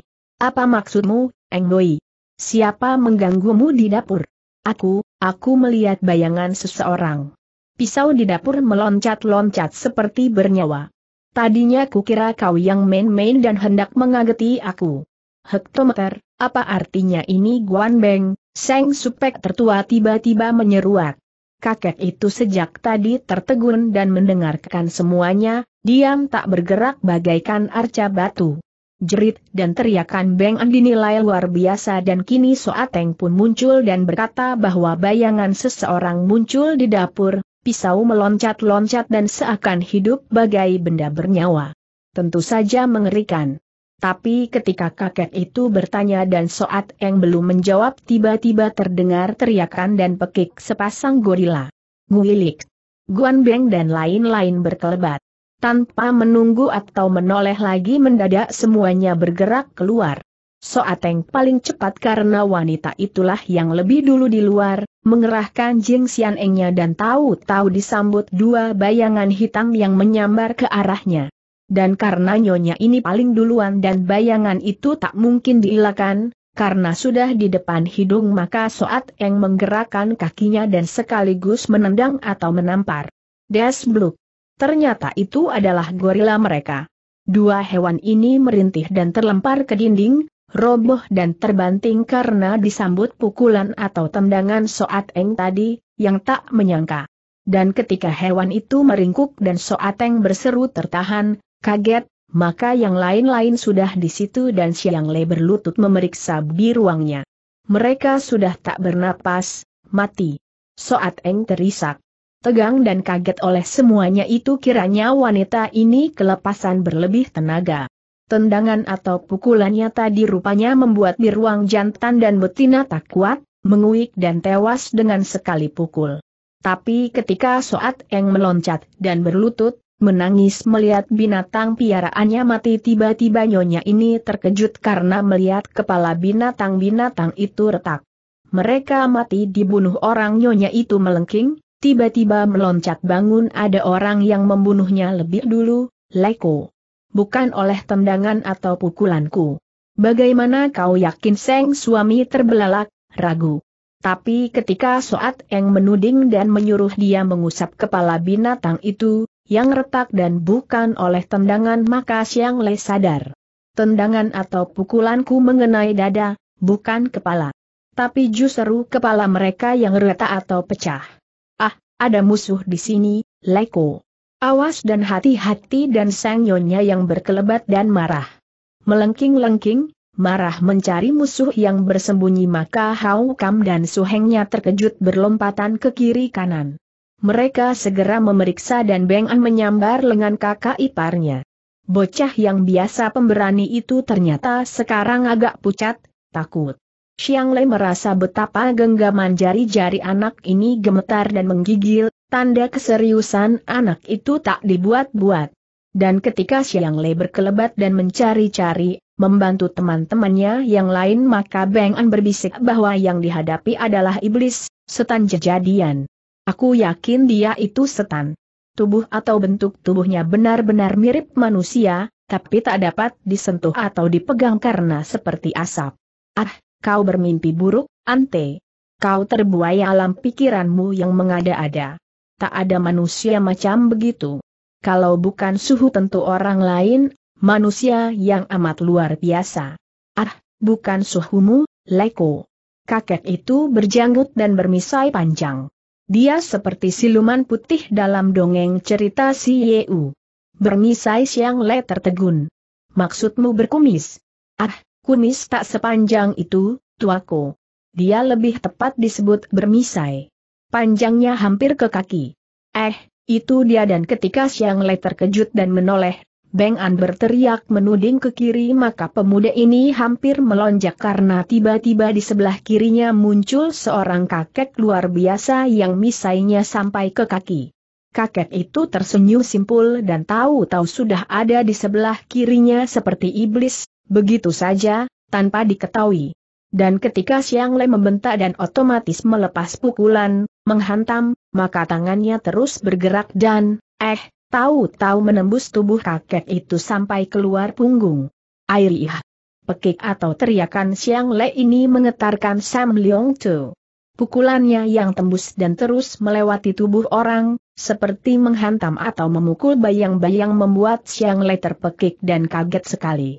Apa maksudmu, Eng Boi? Siapa mengganggumu di dapur? Aku, aku melihat bayangan seseorang. Pisau di dapur meloncat-loncat seperti bernyawa. Tadinya kukira kau yang main-main dan hendak mengageti aku. Hektometer, apa artinya ini Guan Beng? Seng Supek tertua tiba-tiba menyeruak. Kakek itu sejak tadi tertegun dan mendengarkan semuanya, diam tak bergerak bagaikan arca batu jerit dan teriakan Beng An dinilai luar biasa dan kini Soateng pun muncul dan berkata bahwa bayangan seseorang muncul di dapur, pisau meloncat-loncat dan seakan hidup bagai benda bernyawa. Tentu saja mengerikan. Tapi ketika kakek itu bertanya dan Soat Eng belum menjawab tiba-tiba terdengar teriakan dan pekik sepasang gorila. Guilik. Guan Beng dan lain-lain berkelebat. Tanpa menunggu atau menoleh lagi mendadak semuanya bergerak keluar. Soateng paling cepat karena wanita itulah yang lebih dulu di luar, mengerahkan Jing Xian Engnya dan tahu-tahu disambut dua bayangan hitam yang menyambar ke arahnya. Dan karena nyonya ini paling duluan dan bayangan itu tak mungkin diilakan, karena sudah di depan hidung maka Soateng menggerakkan kakinya dan sekaligus menendang atau menampar. Des Bluk. Ternyata itu adalah gorila mereka. Dua hewan ini merintih dan terlempar ke dinding, roboh dan terbanting karena disambut pukulan atau tendangan Soat Eng tadi, yang tak menyangka. Dan ketika hewan itu meringkuk dan Soat Eng berseru tertahan, kaget, maka yang lain-lain sudah di situ dan Siang Le berlutut memeriksa biruangnya. Mereka sudah tak bernapas, mati. Soat Eng terisak tegang dan kaget oleh semuanya itu kiranya wanita ini kelepasan berlebih tenaga. Tendangan atau pukulannya tadi rupanya membuat di ruang jantan dan betina tak kuat, menguik dan tewas dengan sekali pukul. Tapi ketika Soat Eng meloncat dan berlutut, menangis melihat binatang piaraannya mati tiba-tiba nyonya ini terkejut karena melihat kepala binatang-binatang itu retak. Mereka mati dibunuh orang nyonya itu melengking, Tiba-tiba meloncat bangun ada orang yang membunuhnya lebih dulu, Leko. Bukan oleh tendangan atau pukulanku. Bagaimana kau yakin Seng suami terbelalak, ragu. Tapi ketika Soat Eng menuding dan menyuruh dia mengusap kepala binatang itu, yang retak dan bukan oleh tendangan maka Siang Le sadar. Tendangan atau pukulanku mengenai dada, bukan kepala. Tapi justru kepala mereka yang retak atau pecah. Ada musuh di sini, Leko. Awas dan hati-hati dan sang nyonya yang berkelebat dan marah. Melengking-lengking, marah mencari musuh yang bersembunyi maka Hau Kam dan Suhengnya terkejut berlompatan ke kiri kanan. Mereka segera memeriksa dan Beng An menyambar lengan kakak iparnya. Bocah yang biasa pemberani itu ternyata sekarang agak pucat, takut. Xiang Lei merasa betapa genggaman jari-jari anak ini gemetar dan menggigil, tanda keseriusan anak itu tak dibuat-buat. Dan ketika Xiang Lei berkelebat dan mencari-cari, membantu teman-temannya yang lain maka Beng An berbisik bahwa yang dihadapi adalah iblis, setan jejadian. Aku yakin dia itu setan. Tubuh atau bentuk tubuhnya benar-benar mirip manusia, tapi tak dapat disentuh atau dipegang karena seperti asap. Ah, kau bermimpi buruk, Ante. Kau terbuai alam pikiranmu yang mengada-ada. Tak ada manusia macam begitu. Kalau bukan suhu tentu orang lain, manusia yang amat luar biasa. Ah, bukan suhumu, Leko. Kakek itu berjanggut dan bermisai panjang. Dia seperti siluman putih dalam dongeng cerita si Yeu. Bermisai siang le tertegun. Maksudmu berkumis? Ah, Kunis tak sepanjang itu, tuaku. Dia lebih tepat disebut bermisai. Panjangnya hampir ke kaki. Eh, itu dia dan ketika Siang Le terkejut dan menoleh, Beng An berteriak menuding ke kiri maka pemuda ini hampir melonjak karena tiba-tiba di sebelah kirinya muncul seorang kakek luar biasa yang misainya sampai ke kaki. Kakek itu tersenyum simpul dan tahu-tahu sudah ada di sebelah kirinya seperti iblis, Begitu saja, tanpa diketahui. Dan ketika Siang Le membentak dan otomatis melepas pukulan, menghantam, maka tangannya terus bergerak dan, eh, tahu-tahu menembus tubuh kakek itu sampai keluar punggung. Airiah. Pekik atau teriakan Siang Le ini mengetarkan Sam Leong Chu. Pukulannya yang tembus dan terus melewati tubuh orang, seperti menghantam atau memukul bayang-bayang membuat Siang Le terpekik dan kaget sekali.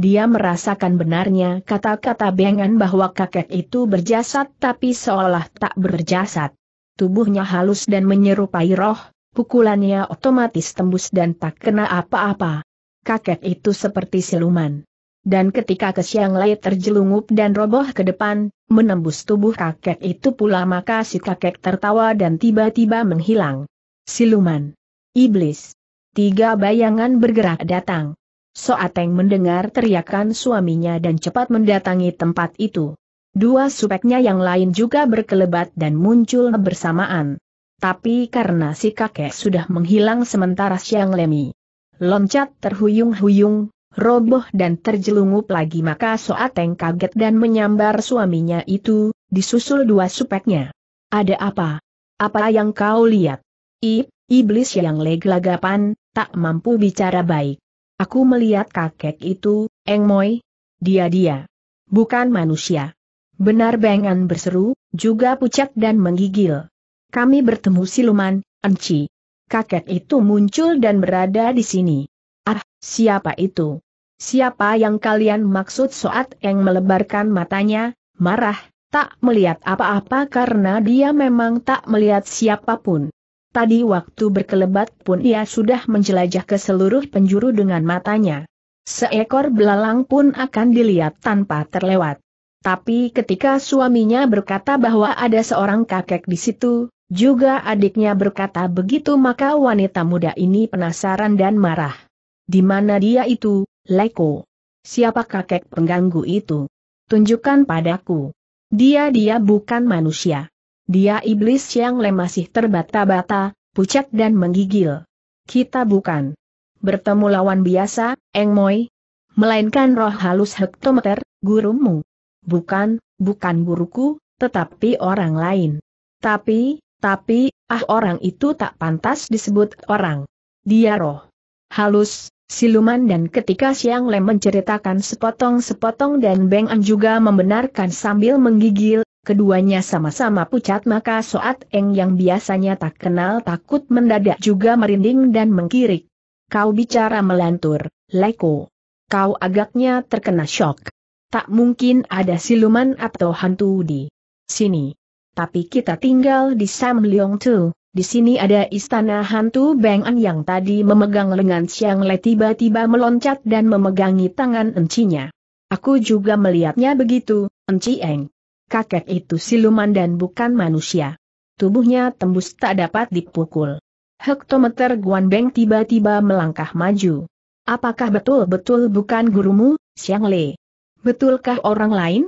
Dia merasakan benarnya kata-kata Bengan bahwa kakek itu berjasad tapi seolah tak berjasad. Tubuhnya halus dan menyerupai roh, pukulannya otomatis tembus dan tak kena apa-apa. Kakek itu seperti siluman. Dan ketika Kesiang Lai terjelungup dan roboh ke depan, menembus tubuh kakek itu pula maka si kakek tertawa dan tiba-tiba menghilang. Siluman. Iblis. Tiga bayangan bergerak datang. Soateng mendengar teriakan suaminya dan cepat mendatangi tempat itu. Dua supeknya yang lain juga berkelebat dan muncul bersamaan. Tapi karena si kakek sudah menghilang sementara Siang Lemi loncat terhuyung-huyung, roboh dan terjelungup lagi maka Soateng kaget dan menyambar suaminya itu, disusul dua supeknya. Ada apa? Apa yang kau lihat? Ip, iblis yang leglagapan, tak mampu bicara baik. Aku melihat kakek itu, Eng Moi. Dia-dia. Bukan manusia. Benar Bengan berseru, juga pucat dan menggigil. Kami bertemu siluman, Enci. Kakek itu muncul dan berada di sini. Ah, siapa itu? Siapa yang kalian maksud saat Eng melebarkan matanya, marah, tak melihat apa-apa karena dia memang tak melihat siapapun. Tadi waktu berkelebat pun ia sudah menjelajah ke seluruh penjuru dengan matanya. Seekor belalang pun akan dilihat tanpa terlewat. Tapi ketika suaminya berkata bahwa ada seorang kakek di situ, juga adiknya berkata begitu maka wanita muda ini penasaran dan marah. Di mana dia itu, Leko? Siapa kakek pengganggu itu? Tunjukkan padaku. Dia dia bukan manusia. Dia iblis yang le masih terbata-bata, pucat dan menggigil. Kita bukan bertemu lawan biasa, Eng Moi, melainkan roh halus hektometer, gurumu. Bukan, bukan guruku, tetapi orang lain. Tapi, tapi, ah orang itu tak pantas disebut orang. Dia roh halus, siluman dan ketika Siang Lem menceritakan sepotong-sepotong dan Beng An juga membenarkan sambil menggigil, Keduanya sama-sama pucat maka Soat Eng yang biasanya tak kenal takut mendadak juga merinding dan mengkirik. Kau bicara melantur, Leko. Kau agaknya terkena shock. Tak mungkin ada siluman atau hantu di sini. Tapi kita tinggal di Sam Leong Tu. Di sini ada istana hantu Beng An yang tadi memegang lengan Siang Le tiba-tiba meloncat dan memegangi tangan encinya. Aku juga melihatnya begitu, Enci Eng kakek itu siluman dan bukan manusia. Tubuhnya tembus tak dapat dipukul. Hektometer Guan Beng tiba-tiba melangkah maju. Apakah betul-betul bukan gurumu, Siang Le? Betulkah orang lain?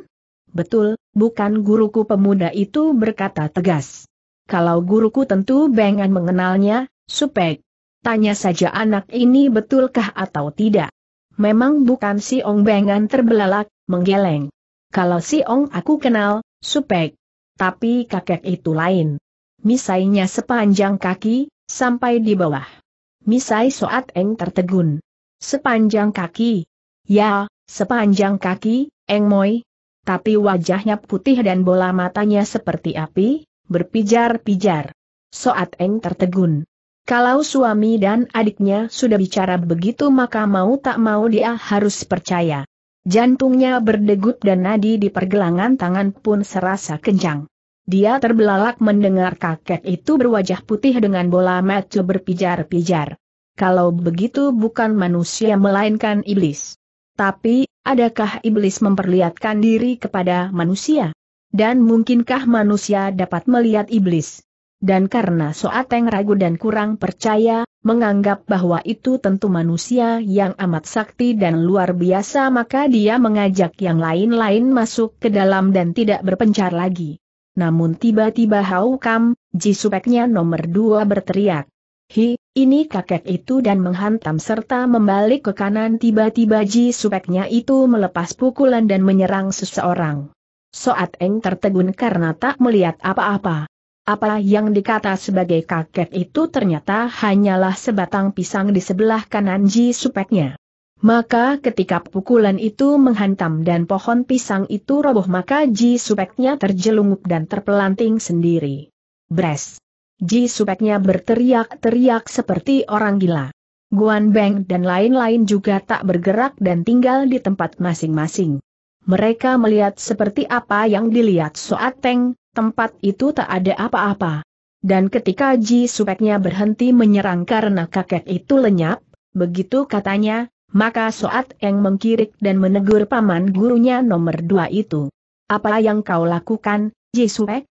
Betul, bukan guruku pemuda itu berkata tegas. Kalau guruku tentu Bengan mengenalnya, supek. Tanya saja anak ini betulkah atau tidak. Memang bukan si Ong Bengan terbelalak, menggeleng. Kalau si Ong aku kenal, supek. Tapi kakek itu lain. Misainya sepanjang kaki, sampai di bawah. Misai Soat Eng tertegun. Sepanjang kaki. Ya, sepanjang kaki, Eng Moi. Tapi wajahnya putih dan bola matanya seperti api, berpijar-pijar. Soat Eng tertegun. Kalau suami dan adiknya sudah bicara begitu maka mau tak mau dia harus percaya. Jantungnya berdegup dan nadi di pergelangan tangan pun serasa kencang. Dia terbelalak mendengar kakek itu berwajah putih dengan bola mata berpijar-pijar. Kalau begitu bukan manusia melainkan iblis. Tapi, adakah iblis memperlihatkan diri kepada manusia? Dan mungkinkah manusia dapat melihat iblis? Dan karena Soateng ragu dan kurang percaya, menganggap bahwa itu tentu manusia yang amat sakti dan luar biasa maka dia mengajak yang lain-lain masuk ke dalam dan tidak berpencar lagi. Namun tiba-tiba Hau Kam, jisupeknya nomor dua berteriak. Hi, ini kakek itu dan menghantam serta membalik ke kanan tiba-tiba jisupeknya itu melepas pukulan dan menyerang seseorang. Soat Eng tertegun karena tak melihat apa-apa. Apa yang dikata sebagai kaget itu ternyata hanyalah sebatang pisang di sebelah kanan Ji Supeknya. Maka ketika pukulan itu menghantam dan pohon pisang itu roboh maka Ji Supeknya terjelungup dan terpelanting sendiri. Bres! Ji Supeknya berteriak-teriak seperti orang gila. Guan Beng dan lain-lain juga tak bergerak dan tinggal di tempat masing-masing mereka melihat seperti apa yang dilihat Soat Teng, tempat itu tak ada apa-apa. Dan ketika Ji Supeknya berhenti menyerang karena kakek itu lenyap, begitu katanya, maka Soat Eng mengkirik dan menegur paman gurunya nomor dua itu. Apa yang kau lakukan, Ji Supek?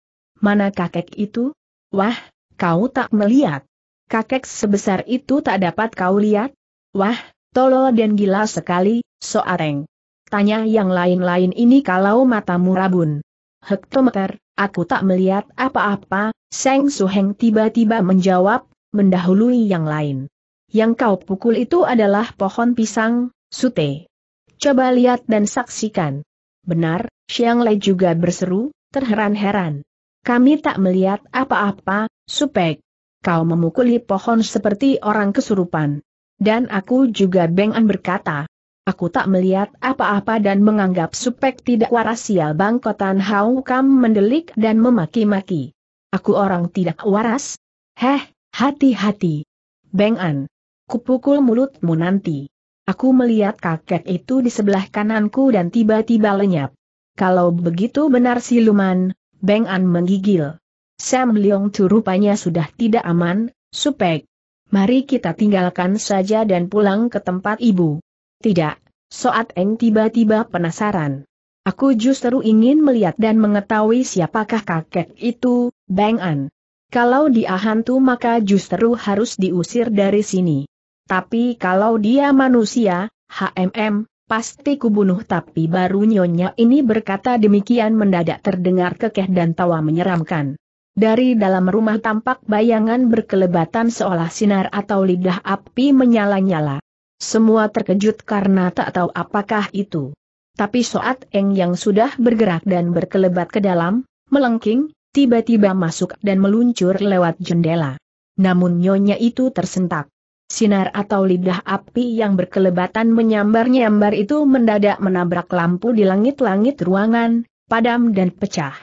Mana kakek itu? Wah, kau tak melihat. Kakek sebesar itu tak dapat kau lihat? Wah, tolol dan gila sekali, Soareng. Tanya yang lain-lain ini kalau matamu rabun. Hektometer, aku tak melihat apa-apa, Seng Suheng tiba-tiba menjawab, mendahului yang lain. Yang kau pukul itu adalah pohon pisang, Sute. Coba lihat dan saksikan. Benar, Xiang Lei juga berseru, terheran-heran. Kami tak melihat apa-apa, Supek. Kau memukuli pohon seperti orang kesurupan. Dan aku juga bengan berkata, Aku tak melihat apa-apa dan menganggap supek tidak waras sial bangkotan Hau Kam mendelik dan memaki-maki. Aku orang tidak waras? Heh, hati-hati. Beng An. Kupukul mulutmu nanti. Aku melihat kakek itu di sebelah kananku dan tiba-tiba lenyap. Kalau begitu benar siluman, Beng An menggigil. Sam Leong Tu rupanya sudah tidak aman, supek. Mari kita tinggalkan saja dan pulang ke tempat ibu. Tidak, Soat Eng tiba-tiba penasaran. Aku justru ingin melihat dan mengetahui siapakah kakek itu, Bang An. Kalau dia hantu maka justru harus diusir dari sini. Tapi kalau dia manusia, HMM, pasti kubunuh tapi baru nyonya ini berkata demikian mendadak terdengar kekeh dan tawa menyeramkan. Dari dalam rumah tampak bayangan berkelebatan seolah sinar atau lidah api menyala-nyala. Semua terkejut karena tak tahu apakah itu. Tapi saat Eng yang sudah bergerak dan berkelebat ke dalam, melengking, tiba-tiba masuk dan meluncur lewat jendela. Namun nyonya itu tersentak. Sinar atau lidah api yang berkelebatan menyambar-nyambar itu mendadak menabrak lampu di langit-langit ruangan, padam dan pecah.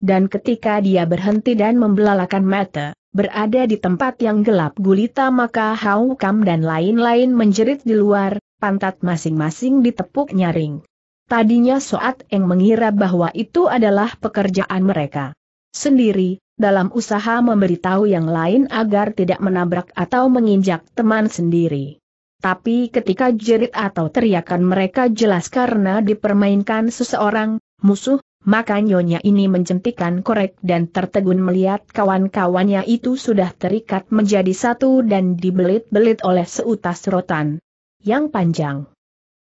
Dan ketika dia berhenti dan membelalakan mata, berada di tempat yang gelap gulita maka Hau Kam dan lain-lain menjerit di luar, pantat masing-masing ditepuk nyaring. Tadinya Soat Eng mengira bahwa itu adalah pekerjaan mereka sendiri, dalam usaha memberitahu yang lain agar tidak menabrak atau menginjak teman sendiri. Tapi ketika jerit atau teriakan mereka jelas karena dipermainkan seseorang, musuh, maka nyonya ini menjentikan korek dan tertegun melihat kawan-kawannya itu sudah terikat menjadi satu dan dibelit-belit oleh seutas rotan yang panjang.